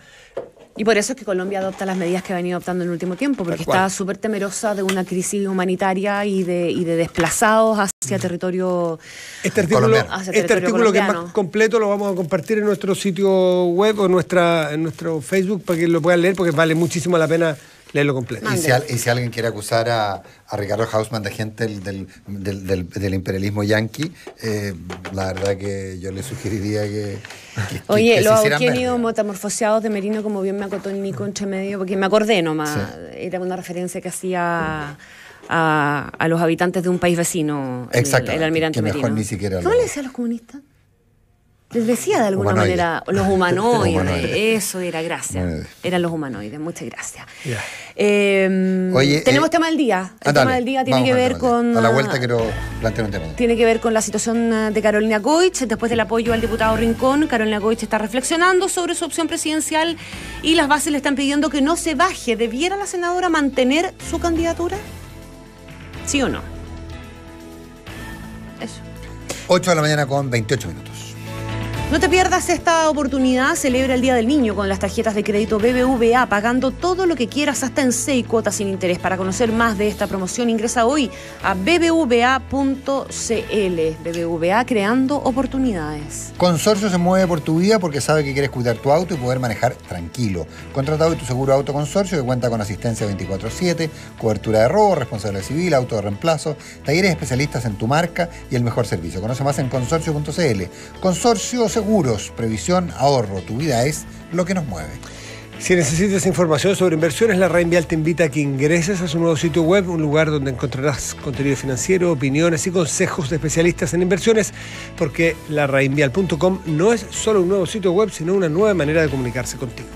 E: Y por eso es que Colombia adopta las medidas que ha venido adoptando en el último tiempo, porque está súper temerosa de una crisis humanitaria y de, y de desplazados hacia mm. territorio Este artículo, este artículo que es más
C: completo lo vamos a compartir en nuestro sitio web o nuestra, en nuestro Facebook para que lo puedan leer, porque vale muchísimo la pena lo completo.
D: Y si, alguien quiere acusar a, a Ricardo Hausman de gente del, imperialismo yanqui, eh, la verdad que yo le sugeriría que.
E: oye Oye, que los ido metamorfoseados de Merino, como bien me acotó mi concha medio, porque me acordé nomás, era una referencia que hacía. A, a, los habitantes de un país vecino, el, almirante Merino. Mejor ni ¿Cómo le decía a los comunistas? Les decía de alguna manera los humanoides, eso era, gracia, Eran los humanoides, muchas gracias. Em, eh, tenemos tema del día. El ah, tema del día tiene que ver con. A la vuelta quiero plantear un tema. Tiene que ver con la situación eh, de Carolina Goich. Después del apoyo al diputado Rincón, Carolina Goich está reflexionando sobre su opción presidencial y las bases le están pidiendo que no se baje. ¿Debiera la senadora mantener su candidatura? ¿Sí o no? Eso.
D: 8 de la mañana con 28 minutos.
E: No te pierdas esta oportunidad. Celebra el Día del Niño con las tarjetas de crédito BBVA, pagando todo lo que quieras hasta en seis cuotas sin interés. Para conocer más de esta promoción, ingresa hoy a bbva.cl. BBVA creando oportunidades.
D: Consorcio se mueve por tu vida porque sabe que quieres cuidar tu auto y poder manejar tranquilo. Contrata hoy tu seguro auto consorcio que cuenta con asistencia 24-7, cobertura de robo, responsabilidad civil, auto de reemplazo, talleres especialistas en tu marca y el mejor servicio. Conoce más en consorcio.cl. Consorcio se seguros,
C: previsión, ahorro, tu vida es lo que nos mueve. Si necesitas información sobre inversiones, la Reinvial te invita a que ingreses a su nuevo sitio web, un lugar donde encontrarás contenido financiero, opiniones y consejos de especialistas en inversiones, porque la no es solo un nuevo sitio web, sino una nueva manera de comunicarse contigo.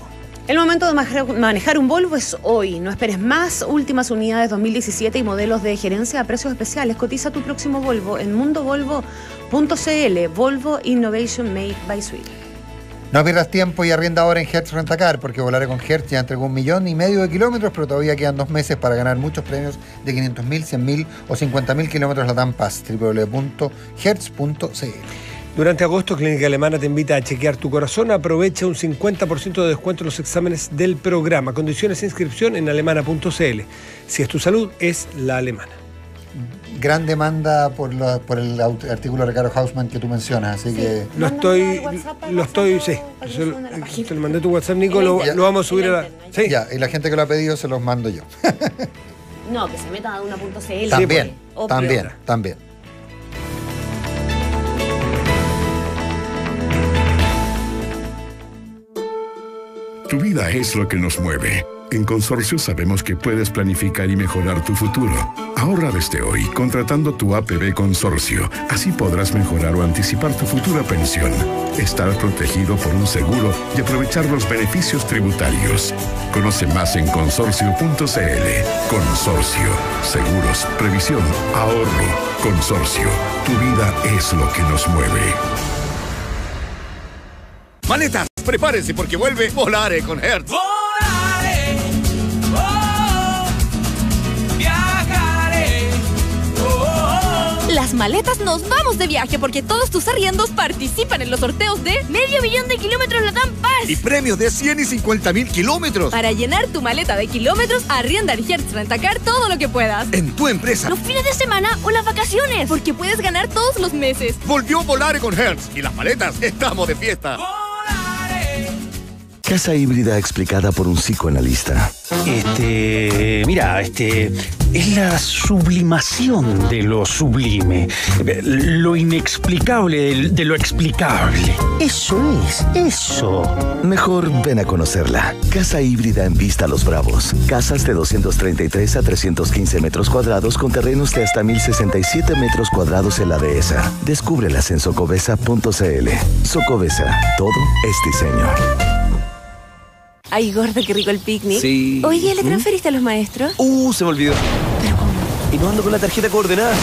E: El momento de manejar un Volvo es hoy. No esperes más. Últimas unidades 2017 y modelos de gerencia a precios especiales. Cotiza tu próximo Volvo en mundovolvo.cl. Volvo Innovation Made by Sweet.
D: No pierdas tiempo y arrienda ahora en Hertz Rentacar, porque volaré con Hertz ya entre un millón y medio de kilómetros, pero todavía quedan dos meses para ganar muchos premios de 500.000, 100.000 o 50.000 kilómetros la Tampas.
C: www.hertz.cl durante agosto, Clínica Alemana te invita a chequear tu corazón. Aprovecha un 50% de descuento en los exámenes del programa. Condiciones de inscripción en alemana.cl. Si es tu salud, es la alemana. Gran demanda
D: por, el artículo de Ricardo Hausman que tú mencionas, así que... Lo estoy,
C: lo estoy, sí, te lo mandé tu WhatsApp, Nico, lo, vamos a subir a la... Sí. Ya, y la gente que lo ha pedido
D: se los mando yo.
E: no, que se meta a una.cl. También, también,
D: también.
B: Tu vida es lo que nos mueve. En Consorcio sabemos que puedes planificar y mejorar tu futuro. Ahorra desde hoy contratando tu APB Consorcio. Así podrás mejorar o anticipar tu futura pensión, estar protegido por un seguro y aprovechar los beneficios tributarios. Conoce más en consorcio.cl. Consorcio. Seguros, previsión, ahorro. Consorcio. Tu vida es lo que nos mueve.
F: ¡Maleta! prepárense porque vuelve Volare con Hertz. Volare,
B: oh, viajaré, oh.
A: Las maletas nos vamos de viaje porque todos tus arriendos participan en los sorteos de medio millón
E: de kilómetros Latam Paz.
F: Y premios de 150 mil kilómetros. Para
E: llenar tu maleta de kilómetros, arrienda en Hertz Rentacar todo lo que puedas. En
F: tu empresa. Los
E: fines de semana o las vacaciones.
F: Porque puedes ganar todos los meses. Volvió Volare con Hertz y las maletas estamos de fiesta. Casa híbrida explicada por un psicoanalista.
C: Este, mira, este es la sublimación de lo sublime,
F: lo inexplicable de lo explicable. Eso es, eso. Mejor ven a conocerla. Casa híbrida en vista a los bravos. Casas de 233 a 315 metros cuadrados con terrenos de hasta 1067 metros cuadrados en la dehesa. Descúbrelas en socobesa.cl. Socobesa, todo es diseño.
E: Ay, gordo, qué rico el picnic. Sí. Oye, ¿le ¿Mm? transferiste a los maestros?
C: Uh,
F: se me olvidó. ¿Pero cómo? Y
C: no ando con la tarjeta coordenada.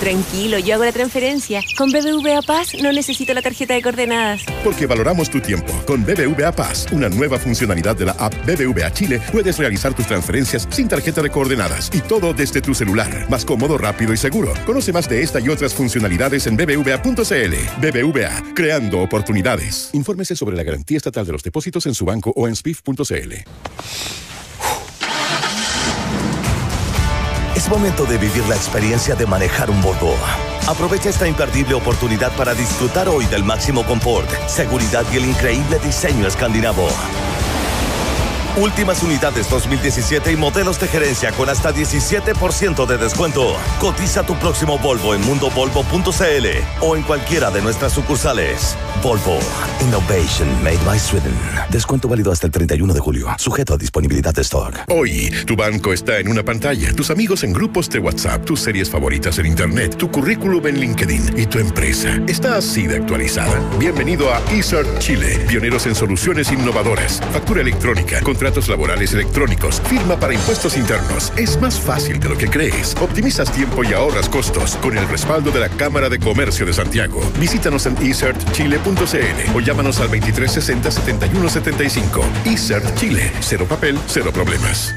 E: Tranquilo, yo hago la transferencia. Con BBVA Paz no necesito la tarjeta de coordenadas.
B: Porque valoramos tu tiempo. Con BBVA Paz, una nueva funcionalidad de la app BBVA Chile, puedes realizar tus transferencias sin tarjeta de coordenadas y todo desde tu celular. Más cómodo, rápido y seguro. Conoce más de esta y otras funcionalidades en bbva.cl. BBVA, creando oportunidades. Infórmese sobre la garantía estatal de los depósitos en su banco o en spif.cl.
F: Es momento de vivir la experiencia de manejar un Volvo. Aprovecha esta imperdible oportunidad para disfrutar hoy del máximo confort, seguridad y el increíble diseño escandinavo. Últimas unidades 2017 y modelos de gerencia con hasta 17% de descuento. Cotiza tu próximo Volvo en mundovolvo.cl o en cualquiera de nuestras sucursales. Volvo, Innovation Made by Sweden. Descuento válido hasta el 31 de julio, sujeto a disponibilidad de stock.
B: Hoy, tu banco está en una pantalla, tus amigos en grupos de WhatsApp, tus series favoritas en Internet, tu currículum en LinkedIn y tu empresa. Está así de actualizada. Bienvenido a eSearch Chile, pioneros en soluciones innovadoras, factura electrónica, contratos laborales electrónicos. Firma para impuestos internos. Es más fácil de lo que crees. Optimizas tiempo y ahorras costos con el respaldo de la Cámara de Comercio de Santiago. Visítanos en eCertChile.cl o llámanos al 2360-7175. eCert Chile. Cero papel, cero problemas.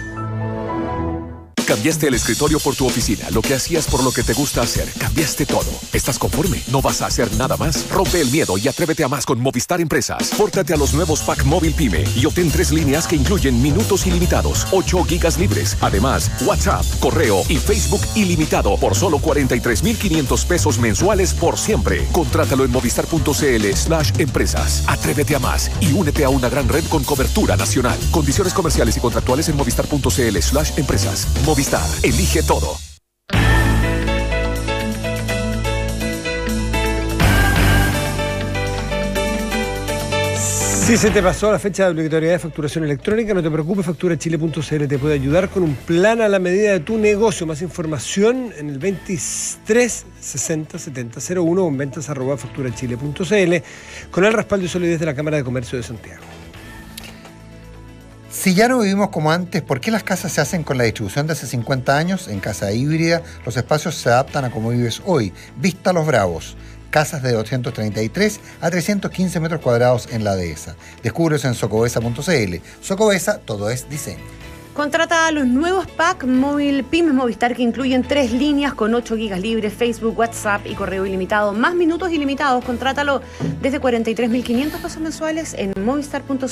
B: Cambiaste el escritorio por tu oficina, lo que hacías por lo que te gusta hacer. Cambiaste todo. ¿Estás conforme? ¿No vas a hacer nada más? Rompe el miedo y atrévete a más con Movistar Empresas. Pórtate a los nuevos Pack Móvil Pyme y obtén tres líneas que incluyen minutos ilimitados, 8 gigas libres. Además, WhatsApp, correo y Facebook ilimitado por solo 43,500 pesos mensuales por siempre. Contrátalo en movistar.cl/slash empresas. Atrévete a más y únete a una gran red con cobertura nacional. Condiciones comerciales y contractuales en movistar.cl/slash empresas. Elige todo.
F: Si se
C: te pasó la fecha de obligatoriedad de facturación electrónica, no te preocupes, facturachile.cl te puede ayudar con un plan a la medida de tu negocio. Más información en el 23 60 70 01 o en ventas arroba facturachile.cl con el respaldo y solidez de la Cámara de Comercio de Santiago. Si ya no vivimos como
D: antes, ¿por qué las casas se hacen con la distribución de hace 50 años? En casa híbrida, los espacios se adaptan a cómo vives hoy. Vista Los Bravos. Casas de 233 a 315 metros cuadrados en la dehesa. Descúbrelos en socobesa.cl. Socobesa, todo es diseño.
E: Contrata los nuevos pack móvil Pymes Movistar que incluyen tres líneas con 8 gigas libres, Facebook, WhatsApp y correo ilimitado. Más minutos ilimitados. Contrátalo desde 43.500 pesos mensuales en movistar.cl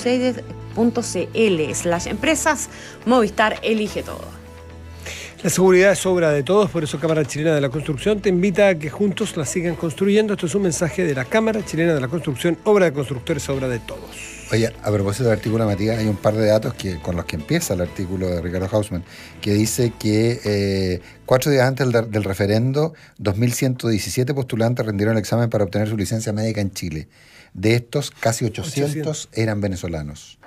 E: slash empresas. Movistar elige todo.
C: La seguridad es obra de todos, por eso Cámara Chilena de la Construcción te invita a que juntos la sigan construyendo. Esto es un mensaje de la Cámara Chilena de la Construcción, obra de constructores, obra de todos.
D: Oye, a propósito del artículo de Matías, hay un par de datos que, con los que empieza el artículo de Ricardo Hausman, que dice que eh, cuatro días antes del, referendo, 2.117 postulantes rendieron el examen para obtener su licencia médica en Chile. De estos, casi 800. eran venezolanos.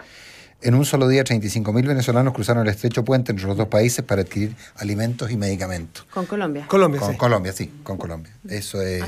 D: En un solo día, 35.000 venezolanos cruzaron el estrecho puente entre los dos países para adquirir alimentos y medicamentos.
E: Con Colombia. con Colombia,
D: sí, con Colombia. Eso es,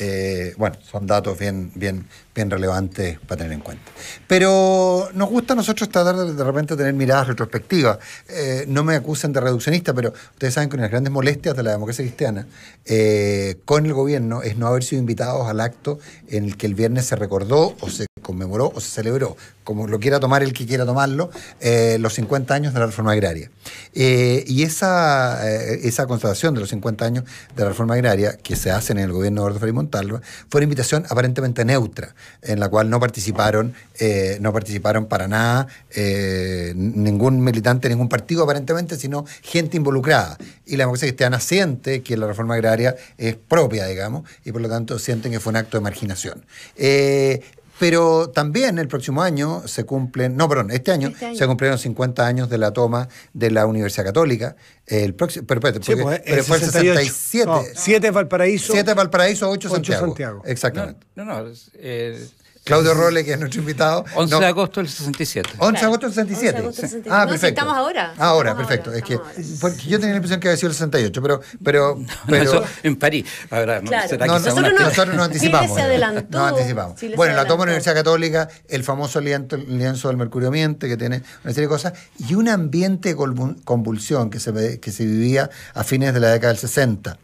D: eh, bueno, son datos bien, bien, relevantes para tener en cuenta. Pero nos gusta a nosotros tratar de, de repente tener miradas retrospectivas. Eh, no me acusan de reduccionista, pero ustedes saben que una de las grandes molestias de la democracia cristiana eh, con el gobierno es no haber sido invitados al acto en el que el viernes se recordó o se conmemoró o se celebró, como lo quiera tomar el que quiera tomar retomarlo, eh, los 50 años de la reforma agraria. Eh, y esa, eh, esa constatación de los 50 años de la reforma agraria que se hace en el gobierno de Eduardo Frei Montalvo fue una invitación aparentemente neutra, en la cual no participaron, no participaron para nada ningún militante, ningún partido aparentemente, sino gente involucrada. Y la democracia cristiana siente que la reforma agraria es propia, digamos, y por lo tanto sienten que fue un acto de marginación. Eh, pero también el próximo año se cumplen, no, perdón, este año, este año. se cumplieron 50 años de la toma de la Universidad Católica. El próximo, pero, espérate, sí, porque, pues, fue el 67. 7 Valparaíso. 7 Valparaíso, 8 Santiago. Santiago. Exactamente.
G: No, no, eh, Claudio Role, que es nuestro invitado. 11 de agosto del 67. 11 de
D: agosto del 67. 11 de agosto del ah, perfecto. No, estamos ahora. Ahora, perfecto. es que Porque yo tenía la impresión que había sido el 68, pero. pero, pero... Eso,
G: en París. Ahora,
D: no, claro. será no, nosotros, anticipamos. Chile se adelantó. anticipamos. bueno, la toma de la Universidad Católica, el famoso lienzo, lienzo del Mercurio Miente, que tiene una serie de cosas, y un ambiente de convulsión que se, que se vivía a fines de la década del 60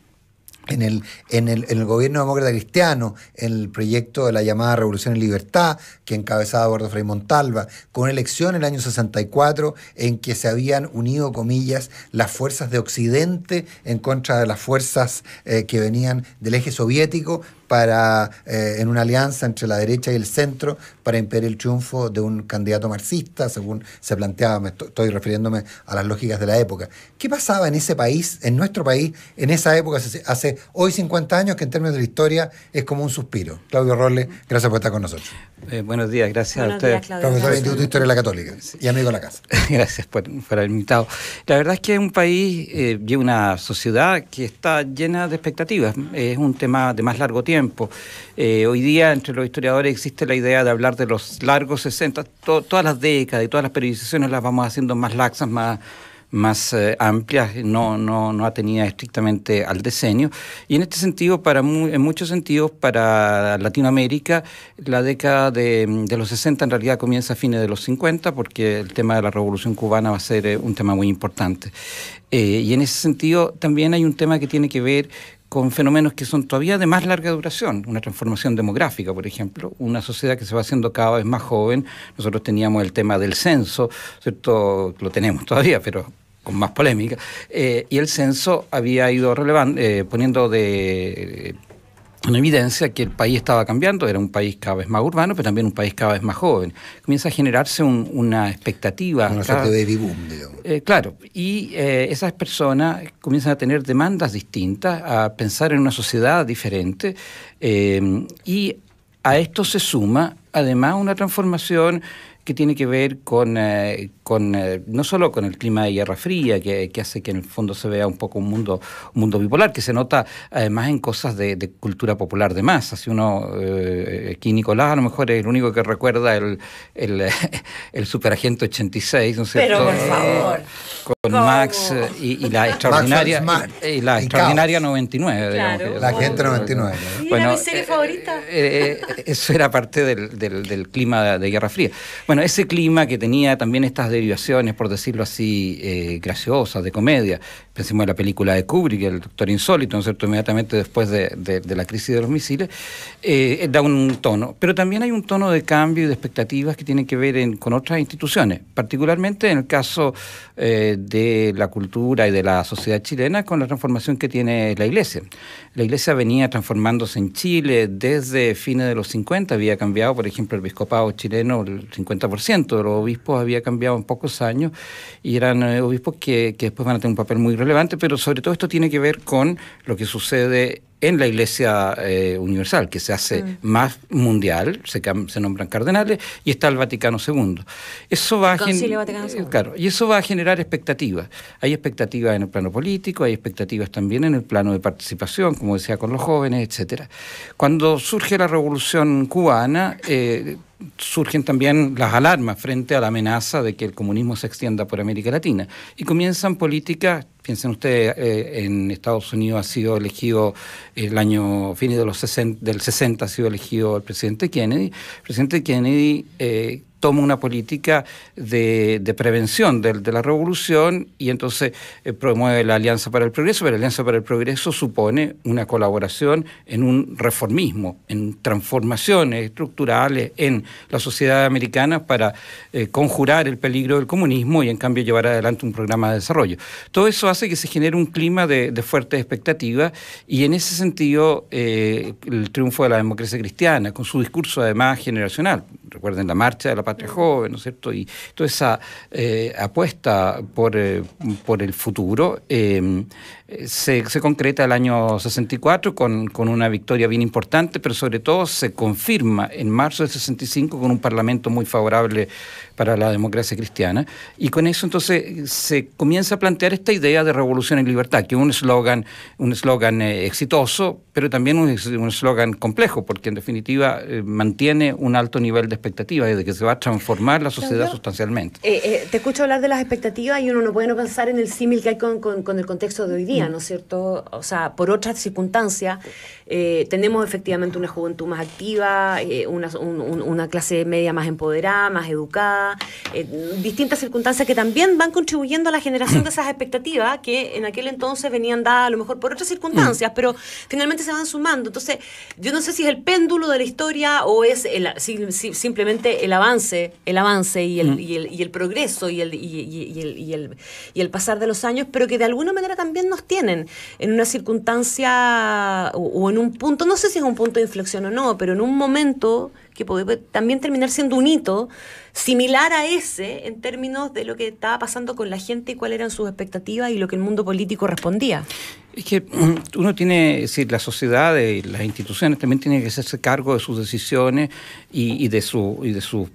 D: en el, en el, el gobierno demócrata cristiano, en el proyecto de la llamada Revolución en Libertad, que encabezaba Eduardo Fray Montalva, con elección en el año 64 en que se habían unido, comillas, las fuerzas de Occidente en contra de las fuerzas eh, que venían del eje soviético, para, eh, en una alianza entre la derecha y el centro para impedir el triunfo de un candidato marxista, según se planteaba, me estoy refiriéndome a las lógicas de la época. ¿Qué pasaba en ese país, en nuestro país, en esa época, hace, hoy 50 años, que en términos de la historia es como un suspiro? Claudio Rolle, gracias por estar con nosotros.
G: Eh, buenos días, gracias a ustedes. Profesor del Instituto de Historia de la Católica y amigo de la casa. gracias por, haber invitado. La verdad es que es un país eh, y una sociedad que está llena de expectativas. Es un tema de más largo tiempo eh, hoy día entre los historiadores existe la idea de hablar de los largos 60, todas las décadas y todas las periodizaciones las vamos haciendo más laxas, más más eh, amplias, no, no, no estrictamente al diseño Y en este sentido, para en muchos sentidos, para Latinoamérica, la década de, los 60 en realidad comienza a fines de los 50, porque el tema de la revolución cubana va a ser eh, un tema muy importante. y en ese sentido, también hay un tema que tiene que ver con fenómenos que son todavía de más larga duración, una transformación demográfica, por ejemplo, una sociedad que se va haciendo cada vez más joven. Nosotros teníamos el tema del censo, Lo tenemos todavía, pero con más polémica. Eh, y el censo había ido eh, poniendo de una evidencia que el país estaba cambiando, era un país cada vez más urbano, pero también un país cada vez más joven. Comienza a generarse una expectativa. Una cada... de baby boom, digamos. Eh, claro, y eh, esas personas comienzan a tener demandas distintas, a pensar en una sociedad diferente, eh, y a esto se suma además una transformación que tiene que ver con, eh, con eh, no solo con el clima de guerra fría, que, hace que en el fondo se vea un poco un mundo, un mundo bipolar, que se nota además en cosas de, cultura popular de masa. uno, eh, aquí Nicolás a lo mejor es el único que recuerda el, el, el superagente 86, ¿no es por favor con eh, Max y, la extraordinaria y, la extraordinaria 99 la gente 99 ¿Y mi serie favorita eh, eh, eso era parte del, clima de, Guerra Fría bueno ese clima que tenía también estas derivaciones por decirlo así graciosas de comedia pensemos en la película de Kubrick el Doctor Insólito ¿no es cierto? inmediatamente después de, la crisis de los misiles da un tono pero también hay un tono de cambio y de expectativas que tienen que ver con otras instituciones particularmente en el caso eh, de la cultura y de la sociedad chilena con la transformación que tiene la iglesia. La iglesia venía transformándose en Chile desde fines de los 50, había cambiado, por ejemplo, el episcopado chileno, el 50% de los obispos había cambiado en pocos años y eran eh, obispos que, que después van a tener un papel muy relevante, pero sobre todo esto tiene que ver con lo que sucede en la Iglesia eh, Universal, que se hace mm. más mundial, se, nombran cardenales, y está el Vaticano II. Eso va el a Vaticano eh, Claro, y eso va a generar expectativas. Hay expectativas en el plano político, hay expectativas también en el plano de participación, como decía, con los jóvenes, etc. Cuando surge la Revolución cubana, eh, surgen también las alarmas frente a la amenaza de que el comunismo se extienda por América Latina y comienzan políticas Piensen ustedes, eh, en Estados Unidos ha sido elegido el año fin de los 60, del 60 ha sido elegido el presidente Kennedy. El presidente Kennedy eh, toma una política de, prevención de, la revolución y entonces eh, promueve la Alianza para el Progreso, pero la Alianza para el Progreso supone una colaboración en un reformismo, en transformaciones estructurales en la sociedad americana para eh, conjurar el peligro del comunismo y en cambio llevar adelante un programa de desarrollo. Todo eso hace que se genere un clima de, fuerte fuertes expectativas y en ese sentido eh, el triunfo de la democracia cristiana, con su discurso además generacional, recuerden la marcha de la patria mm. joven, ¿no es cierto? Y toda esa eh, apuesta eh, por, el futuro, eh, se, concreta el año 64 con, una victoria bien importante, pero sobre todo se confirma en marzo del 65 con un parlamento muy favorable para la democracia cristiana. Y con eso entonces se comienza a plantear esta idea de revolución en libertad, que es un eslogan un eslogan eh, exitoso, pero también un eslogan complejo, porque en definitiva eh, mantiene un alto nivel de expectativas de que se va a transformar la sociedad sustancialmente.
E: Eh, te escucho hablar de las expectativas y uno no puede no pensar en el símil que hay con el contexto de hoy día. ¿no es cierto? O sea, por otras circunstancias, eh, tenemos efectivamente una juventud más activa, eh, una, clase media más empoderada, más educada, eh, distintas circunstancias que también van contribuyendo a la generación de esas expectativas que en aquel entonces venían dadas a lo mejor por otras circunstancias, mm. pero finalmente se van sumando. Entonces, yo no sé si es el péndulo de la historia o es simplemente el avance, el avance y el, mm. progreso y el, y, y el pasar de los años, pero que de alguna manera también nos tienen en una circunstancia o, en un punto, no sé si es un punto de inflexión o no, pero en un momento que puede también terminar siendo un hito similar a ese en términos de lo que estaba pasando con la gente y cuáles eran sus expectativas y lo que el mundo político respondía.
G: Es que mm, uno tiene, es decir, la sociedad y las instituciones también tienen que hacerse cargo de sus decisiones y, de su y de sus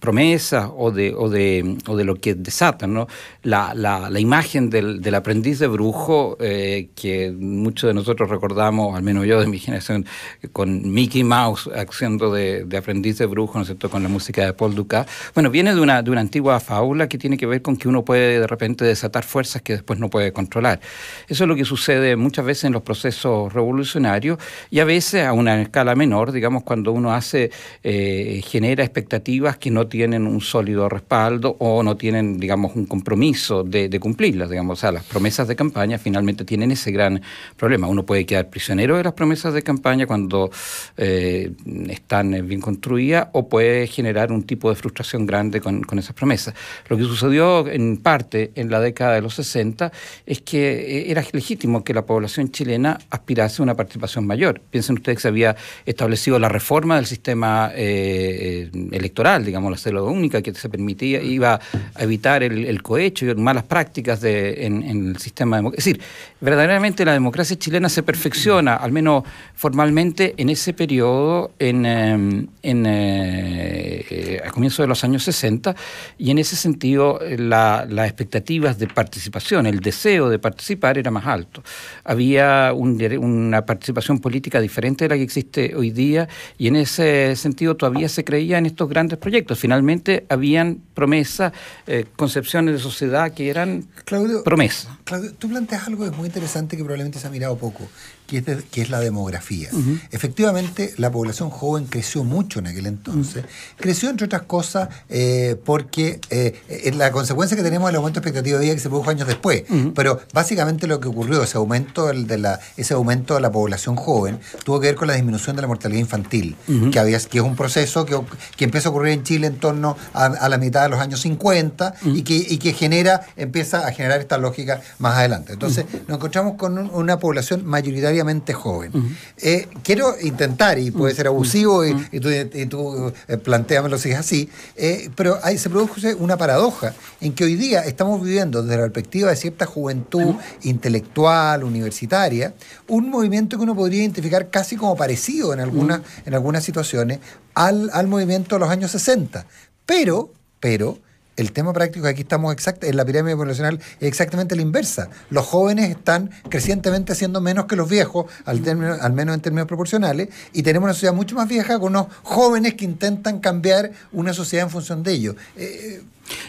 G: promesas o de, de, lo que desatan. ¿no? La, imagen del, aprendiz de brujo eh, que muchos de nosotros recordamos, al menos yo de mi generación, con Mickey Mouse haciendo de de Aprendiz de Brujo, ¿no cierto?, con la música de Paul Dukas. Bueno, viene de una, de una antigua fábula que tiene que ver con que uno puede de repente desatar fuerzas que después no puede controlar. Eso es lo que sucede muchas veces en los procesos revolucionarios y a veces a una escala menor, digamos, cuando uno hace, eh, genera expectativas que no tienen un sólido respaldo o no tienen, digamos, un compromiso de, cumplirlas, digamos. O las promesas de campaña finalmente tienen ese gran problema. Uno puede quedar prisionero de las promesas de campaña cuando eh, están bien eh, construía o puede generar un tipo de frustración grande con, esas promesas. Lo que sucedió en parte en la década de los 60 es que eh, era legítimo que la población chilena aspirase a una participación mayor. Piensen ustedes que se había establecido la reforma del sistema eh, electoral, digamos, la célula única, que se permitía, iba a evitar el, cohecho y malas prácticas en, el sistema democrático. Es decir, verdaderamente la democracia chilena se perfecciona, al menos formalmente, en ese periodo en, em, eh, a comienzos de los años 60 y en ese sentido eh, las expectativas de participación, el deseo de participar era más alto. Había una participación política diferente de la que existe hoy día y en ese sentido todavía se creía en estos grandes proyectos. Finalmente habían promesas, eh, concepciones de sociedad que eran Claudio, promesas.
D: Claudio, tú planteas algo que es muy interesante que probablemente se ha mirado poco que es, la demografía. Efectivamente, la población joven creció mucho en aquel entonces. Creció, entre otras cosas, eh, porque eh, la consecuencia que tenemos el aumento de expectativa de vida que se produjo años después. Pero básicamente lo que ocurrió, ese aumento, de la, ese aumento de la población joven, tuvo que ver con la disminución de la mortalidad infantil, que, había, que es un proceso que, que empieza a ocurrir en Chile en torno a, la mitad de los años 50 y, que, que genera, empieza a generar esta lógica más adelante. Entonces, nos encontramos con una población mayoritaria joven. Eh, quiero intentar, y puede ser abusivo, y, tú, y eh, si es así, eh, pero ahí se produce una paradoja en que hoy día estamos viviendo desde la perspectiva de cierta juventud intelectual, universitaria, un movimiento que uno podría identificar casi como parecido en algunas, en algunas situaciones al, al movimiento de los años 60. Pero, pero, el tema práctico, aquí estamos en la pirámide poblacional, es exactamente la inversa. Los jóvenes están crecientemente haciendo menos que los viejos, al, menos en términos proporcionales, y tenemos una sociedad mucho más vieja con unos jóvenes que intentan cambiar una sociedad en función de ello. Eh,
G: eh,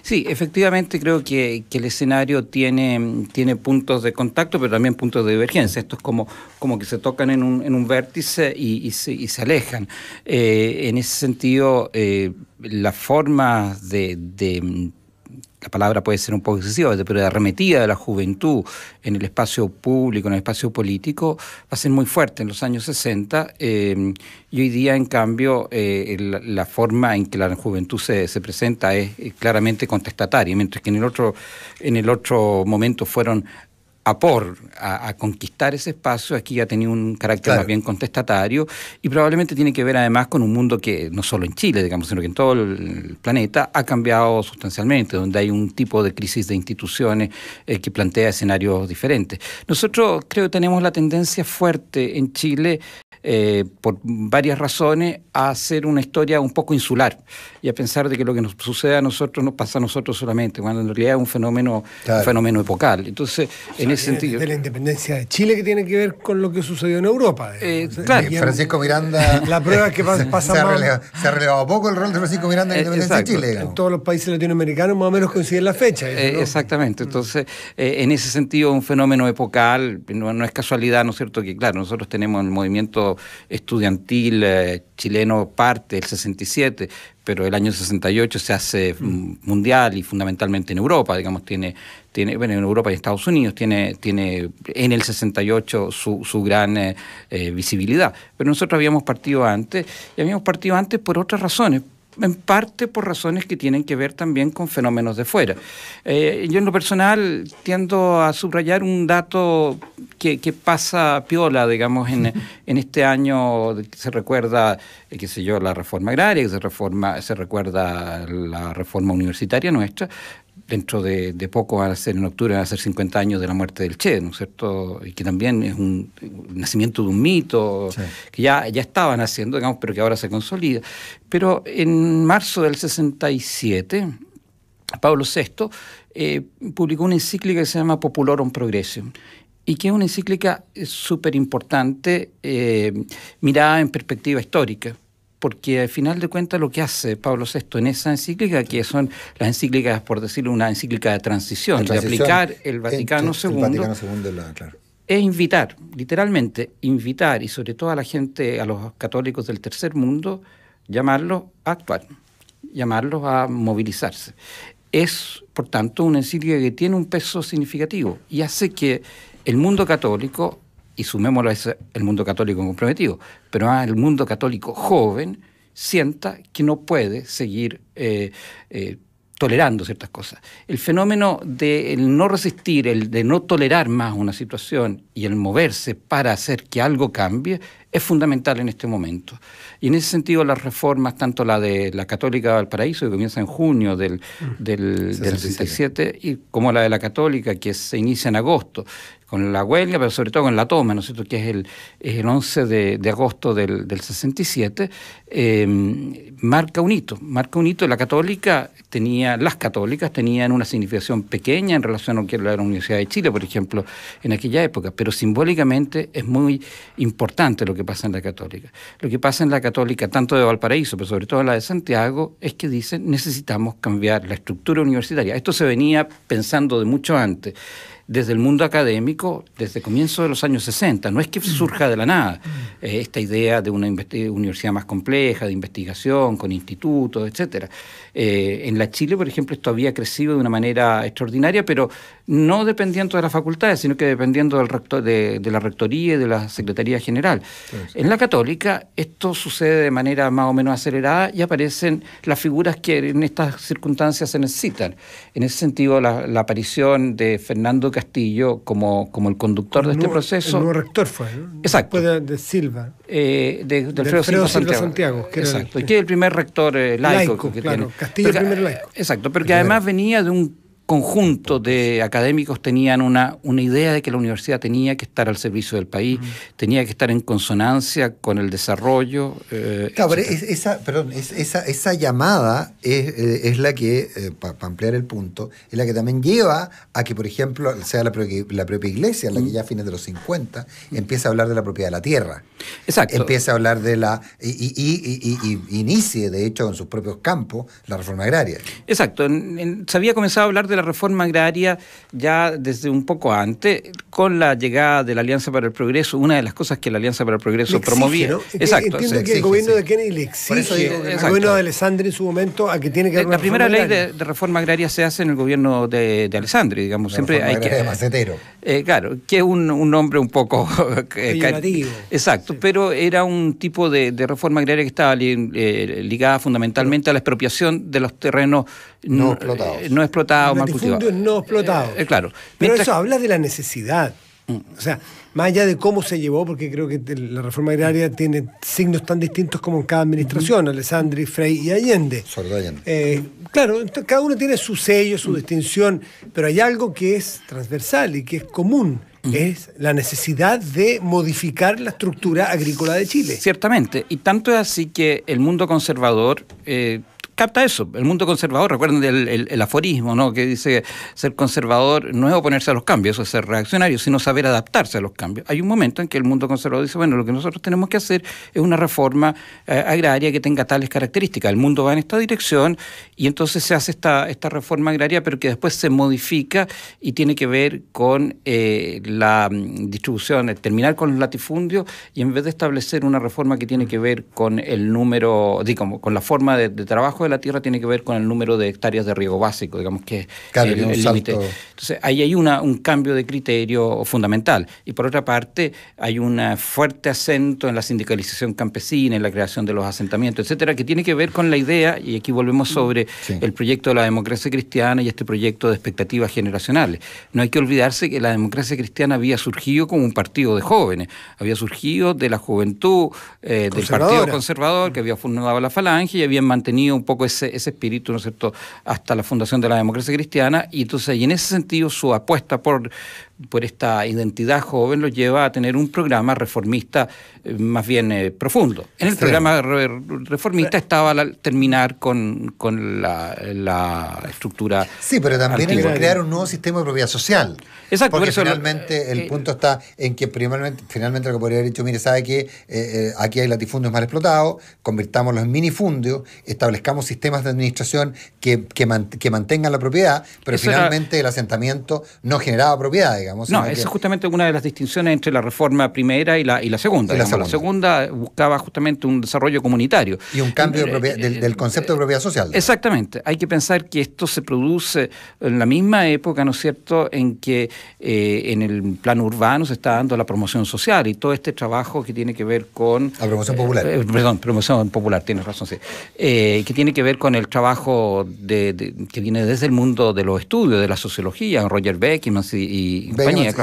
G: sí, efectivamente creo que, el escenario tiene, tiene puntos de contacto, pero también puntos de divergencia. Esto es como, como que se tocan en un, en un vértice y, se, alejan. Eh, en ese sentido la forma de, la palabra puede ser un poco excesiva, pero la arremetida de la juventud en el espacio público, en el espacio político, va a ser muy fuerte en los años 60 eh, y hoy día, en cambio, eh, la, forma en que la juventud se, presenta es eh, claramente contestataria, mientras que en el otro, en el otro momento fueron a por, a, conquistar ese espacio, aquí ha tenido un carácter más bien contestatario y probablemente tiene que ver además con un mundo que no solo en Chile, digamos, sino que en todo el planeta ha cambiado sustancialmente, donde hay un tipo de crisis de instituciones eh, que plantea escenarios diferentes. Nosotros creo que tenemos la tendencia fuerte en Chile eh, por varias razones, a hacer una historia un poco insular y a pensar de que lo que nos sucede a nosotros no pasa a nosotros solamente, cuando en realidad es un fenómeno, fenómeno epocal. Entonces, en sentido. De la
C: independencia de Chile
G: que tiene que ver con lo que sucedió en Europa. Eh, Francisco Miranda. La prueba es que se, ha
C: relevado, poco el rol de Francisco Miranda en la eh, independencia de Chile. En todos los países latinoamericanos más o menos coinciden la fecha.
G: Eh, exactamente. Entonces, en ese sentido, un fenómeno epocal, no, no, es casualidad, ¿no es cierto? Que claro, nosotros tenemos el movimiento estudiantil chileno parte del 67, pero el año 68 se hace mm. Mm, mundial y fundamentalmente en Europa, digamos, tiene, tiene bueno, en Europa y Estados Unidos tiene, tiene en el 68 su, su gran eh, eh, visibilidad. Pero nosotros habíamos partido antes, y habíamos partido antes por otras razones, en parte por razones que tienen que ver también con fenómenos de fuera. Eh, yo en lo personal tiendo a subrayar un dato que, pasa piola, digamos, en, este año que se recuerda, eh, qué sé yo, la reforma agraria, que se recuerda la reforma universitaria nuestra, dentro de, poco, va a ser, en octubre, va a ser 50 años de la muerte del Che, ¿no es cierto? Y que también es un, nacimiento de un mito que ya, ya estaban haciendo, digamos, pero que ahora se consolida. Pero en marzo del 67, Pablo VI eh, publicó una encíclica que se llama Populorum Progressum, y que es una encíclica eh, súper importante eh, mirada en perspectiva histórica porque al final de cuentas lo que hace Pablo VI en esa encíclica, que son las encíclicas, por decirlo, una encíclica de transición, de aplicar el Vaticano II, es invitar, literalmente, invitar, y sobre todo a la gente, a los católicos del tercer mundo, llamarlos a actuar, llamarlos a movilizarse. Es, por tanto, una encíclica que tiene un peso significativo y hace que el mundo católico y sumémoslo ese el mundo católico comprometido, pero más ah, el mundo católico joven sienta que no puede seguir eh, eh, tolerando ciertas cosas. El fenómeno de el no resistir, el de no tolerar más una situación y el moverse para hacer que algo cambie es fundamental en este momento. Y en ese sentido las reformas, tanto la de la Católica de Valparaíso, que comienza en junio del, del, mm. del 67, y como la de la Católica, que se inicia en agosto, con la huelga, pero sobre todo con la toma, ¿no que es el, el 11 de, agosto del, 67, em, marca un hito, marca un hito. La católica tenía, las católicas tenían una significación pequeña en relación a lo que era la Universidad de Chile, por ejemplo, en aquella época, pero simbólicamente es muy importante lo que pasa en la católica. Lo que pasa en la católica, tanto de Valparaíso, pero sobre todo en la de Santiago, es que dicen necesitamos cambiar la estructura universitaria. Esto se venía pensando de mucho antes desde el mundo académico desde comienzo de los años 60. No es que surja de la nada eh, esta idea de una universidad más compleja, de investigación, con institutos, etc. Eh, en la Chile, por ejemplo, esto había crecido de una manera extraordinaria, pero no dependiendo de las facultades, sino que dependiendo del rector, de, la Rectoría y de la Secretaría General. en la católica esto sucede de manera más o menos acelerada y aparecen las figuras que en estas circunstancias se necesitan. En ese sentido, la, aparición de Fernando Castillo como, como el conductor de este proceso... El nuevo
C: rector fue, ¿no? Exacto. de, Silva.
G: Eh, de, Santiago. que el, que es el primer rector eh, laico. que tiene. Castillo el primer laico. Exacto, pero que además venía de un conjunto de académicos tenían una, una idea de que la universidad tenía que estar al servicio del país, tenía que estar en consonancia con el desarrollo. Eh,
D: esa, esa, llamada es, eh, la que, eh, para ampliar el punto, es la que también lleva a que, por ejemplo, sea la, propia iglesia, la que mm. ya a fines de los 50 empieza a hablar de la propiedad de la tierra. Exacto. Empieza a hablar de la... y, y, y, inicie, de hecho, en sus propios campos la reforma agraria.
G: Exacto. se había comenzado a hablar de la reforma agraria ya desde un poco antes, con la llegada de la Alianza para el Progreso, una de las cosas que la Alianza para el Progreso exige, promovía. Exacto. Entiendo que el gobierno
C: de Kennedy le exige, el gobierno de Alessandri en su momento, a que tiene que La, primera ley de,
G: reforma agraria se hace en el gobierno de, de Alessandri, digamos. Siempre hay que. De macetero. Eh, claro, que es un, un, nombre un poco. Eh, exacto, pero era un tipo de, reforma agraria que estaba eh, ligada fundamentalmente a la expropiación de los terrenos no, explotados, no explotados es no explotado. Eh, eh, claro.
C: Pero eso habla de la necesidad. O sea, más allá de cómo se llevó, porque creo que la reforma agraria tiene signos tan distintos como en cada administración, Alessandri, Frey y Allende. Allende. Eh, claro, cada uno tiene su sello, su mm. distinción, pero hay algo que es transversal y que es común, mm. es la necesidad de modificar la estructura
G: agrícola de Chile. Ciertamente, y tanto es así que el mundo conservador capta eso, el mundo conservador, recuerden el, aforismo, ¿no? que dice ser conservador no es oponerse a los cambios, o ser reaccionario, sino saber adaptarse a los cambios. Hay un momento en que el mundo conservador dice, bueno, lo que nosotros tenemos que hacer es una reforma eh, agraria que tenga tales características, el mundo va en esta dirección y entonces se hace esta, esta reforma agraria, pero que después se modifica y tiene que ver con eh, la mm, distribución, terminar con los latifundios y en vez de establecer una reforma que tiene que ver con el número, digamos, con la forma de trabajo, de la tierra tiene que ver con el número de hectáreas de riego básico, digamos que es límite. Entonces, ahí hay una, un cambio de criterio fundamental. Y por otra parte, hay un fuerte acento en la sindicalización campesina, en la creación de los asentamientos, etcétera, que tiene que ver con la idea, y aquí volvemos sobre el proyecto de la democracia cristiana y este proyecto de expectativas generacionales. No hay que olvidarse que la democracia cristiana había surgido como un partido de jóvenes, había surgido de la juventud eh, del Partido Conservador, que había fundado la Falange y habían mantenido un poco ese, espíritu, ¿no es cierto?, hasta la fundación de la democracia cristiana. Y entonces, y en ese sentido, su apuesta por, por esta identidad joven lo lleva a tener un programa reformista eh, más bien eh, profundo. En el programa reformista estaba al terminar con, con la, la, estructura. Sí, pero también crear
D: un nuevo sistema de propiedad social. Exacto. Porque finalmente el eh, punto está en que primeramente, finalmente lo que podría haber dicho, mire, sabe que eh, eh, aquí hay latifundios mal explotados, convirtámoslos en minifundios, establezcamos sistemas de administración que, que, mantengan la propiedad, pero finalmente el asentamiento no generaba propiedad, digamos. No, esa es
G: justamente una de las distinciones entre la reforma primera y la, y la segunda. la, segunda. buscaba justamente un desarrollo comunitario. Y un cambio del, concepto de propiedad social. Exactamente. Hay que pensar que esto se produce en la misma época, ¿no es cierto?, en que eh, en el plano urbano se está dando la promoción social y todo este trabajo que tiene que ver con... La promoción popular. Eh, eh, perdón, promoción popular, tienes razón, sí. que tiene que ver con el trabajo que viene desde el mundo de los estudios, de la sociología, Roger Beckman y, y compañía.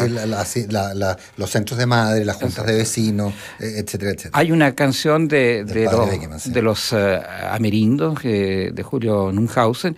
D: los centros de madre, las juntas de vecinos, etcétera, etcétera.
G: Hay una canción de, de los, de amerindos de Julio Nunhausen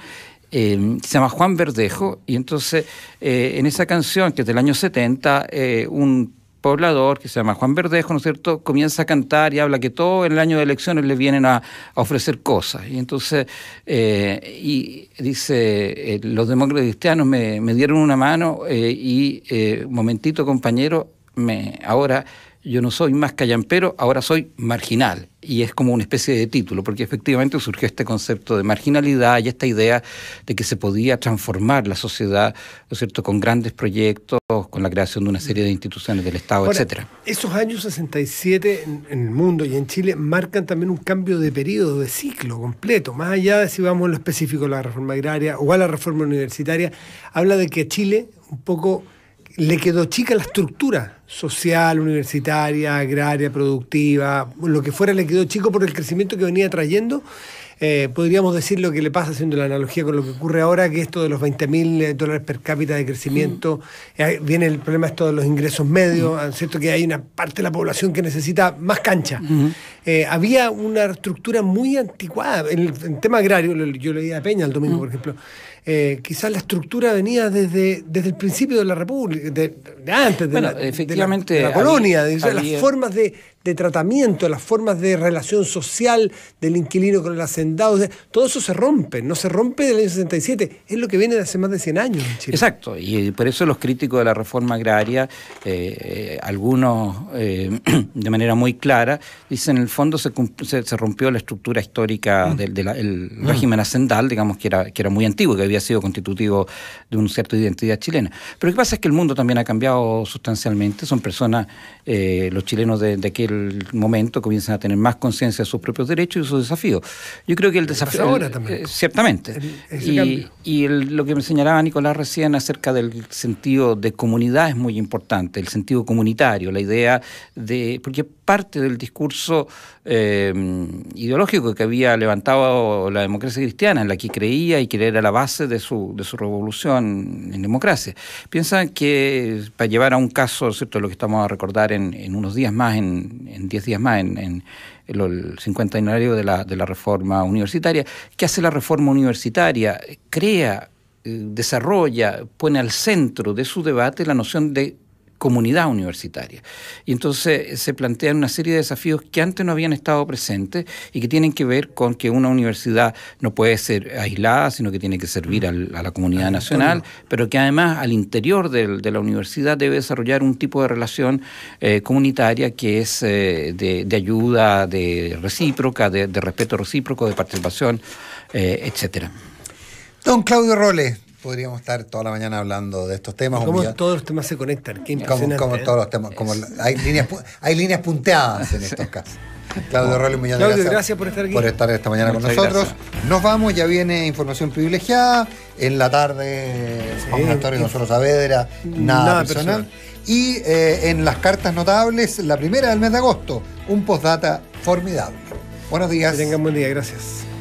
G: eh, se llama Juan Verdejo, y entonces eh, en esa canción, que es del año 70, eh, un poblador que se llama Juan Verdejo, ¿no es cierto?, comienza a cantar y habla que todo el año de elecciones le vienen a, ofrecer cosas. Y entonces, y dice, los demócratas cristianos me, dieron una mano y, un momentito compañero, me, ahora yo no soy más callampero, ahora soy marginal. Y es como una especie de título, porque efectivamente surgió este concepto de marginalidad y esta idea de que se podía transformar la sociedad, ¿no es cierto?, con grandes proyectos, con la creación de una serie de instituciones del Estado, etc. etcétera.
C: Esos años 67 en, el mundo y en Chile marcan también un cambio de periodo, de ciclo completo, más allá de si vamos en lo específico a la reforma agraria o a la reforma universitaria, habla de que Chile un poco le quedó chica la estructura social, universitaria, agraria, productiva, lo que fuera le quedó chico por el crecimiento que venía trayendo. Eh, podríamos decir lo que le pasa haciendo la analogía con lo que ocurre ahora, que esto de los 20 mil eh, dólares per cápita de crecimiento, mm. eh, viene el problema de los ingresos medios, mm. es ¿cierto? Que hay una parte de la población que necesita más cancha. Mm. había una estructura muy anticuada, en el tema agrario, yo leía a Peña el domingo, por ejemplo, eh, quizás la estructura venía desde, desde el principio de la República, de, antes, de, la, efectivamente, la, colonia, de, las formas de, de tratamiento, las formas de relación social del inquilino con el hacendado, todo eso se rompe, no se rompe del año 67, es lo que viene de hace más de 100 años en Chile.
G: Exacto, y eh, por eso los críticos de la reforma agraria, eh, eh, algunos de manera muy clara, dicen en el fondo se, rompió la estructura histórica mm. del mm. régimen hacendal, digamos que era, que era muy antiguo, que había sido constitutivo de una cierta identidad chilena. Pero lo que pasa es que el mundo también ha cambiado sustancialmente, son personas, los chilenos de, de aquel momento comienzan a tener más conciencia de sus propios derechos y sus desafíos. Yo creo que el desafío... Eh, también. Eh, ciertamente. y, lo que me señalaba Nicolás recién acerca del sentido de comunidad es muy importante, el sentido comunitario, la idea de... Porque parte del discurso eh, ideológico que había levantado la democracia cristiana, en la que creía y que era la base de su, de su revolución en democracia. Piensan que para llevar a un caso, ¿cierto? lo que estamos a recordar en, unos días más, en, diez días más, en, el, 50 aniversario de la, de la reforma universitaria, ¿qué hace la reforma universitaria? Crea eh, desarrolla, pone al centro de su debate la noción de comunidad universitaria. Y entonces eh, se plantean una serie de desafíos que antes no habían estado presentes y que tienen que ver con que una universidad no puede ser aislada, sino que tiene que servir a la comunidad nacional, pero que además al interior del, de la universidad debe desarrollar un tipo de relación eh, comunitaria que es eh, de, ayuda, de recíproca, de, respeto recíproco, de participación, etcétera.
D: Don Claudio Roles, podríamos
G: estar toda la mañana hablando de estos temas.
D: Cómo todos los temas se conectan, qué como ¿eh? todos los temas, como hay líneas, hay líneas punteadas en estos casos. Claudio Rollo, Muñoz gracias, gracias, por estar aquí. Por estar esta mañana con nosotros. Nos vamos, ya viene información privilegiada. En la tarde, sí, vamos a estar nosotros Saavedra, nada, personal. Y eh, en las cartas notables, la primera del mes de agosto, un postdata formidable. Buenos días. Que tengan buen día, gracias.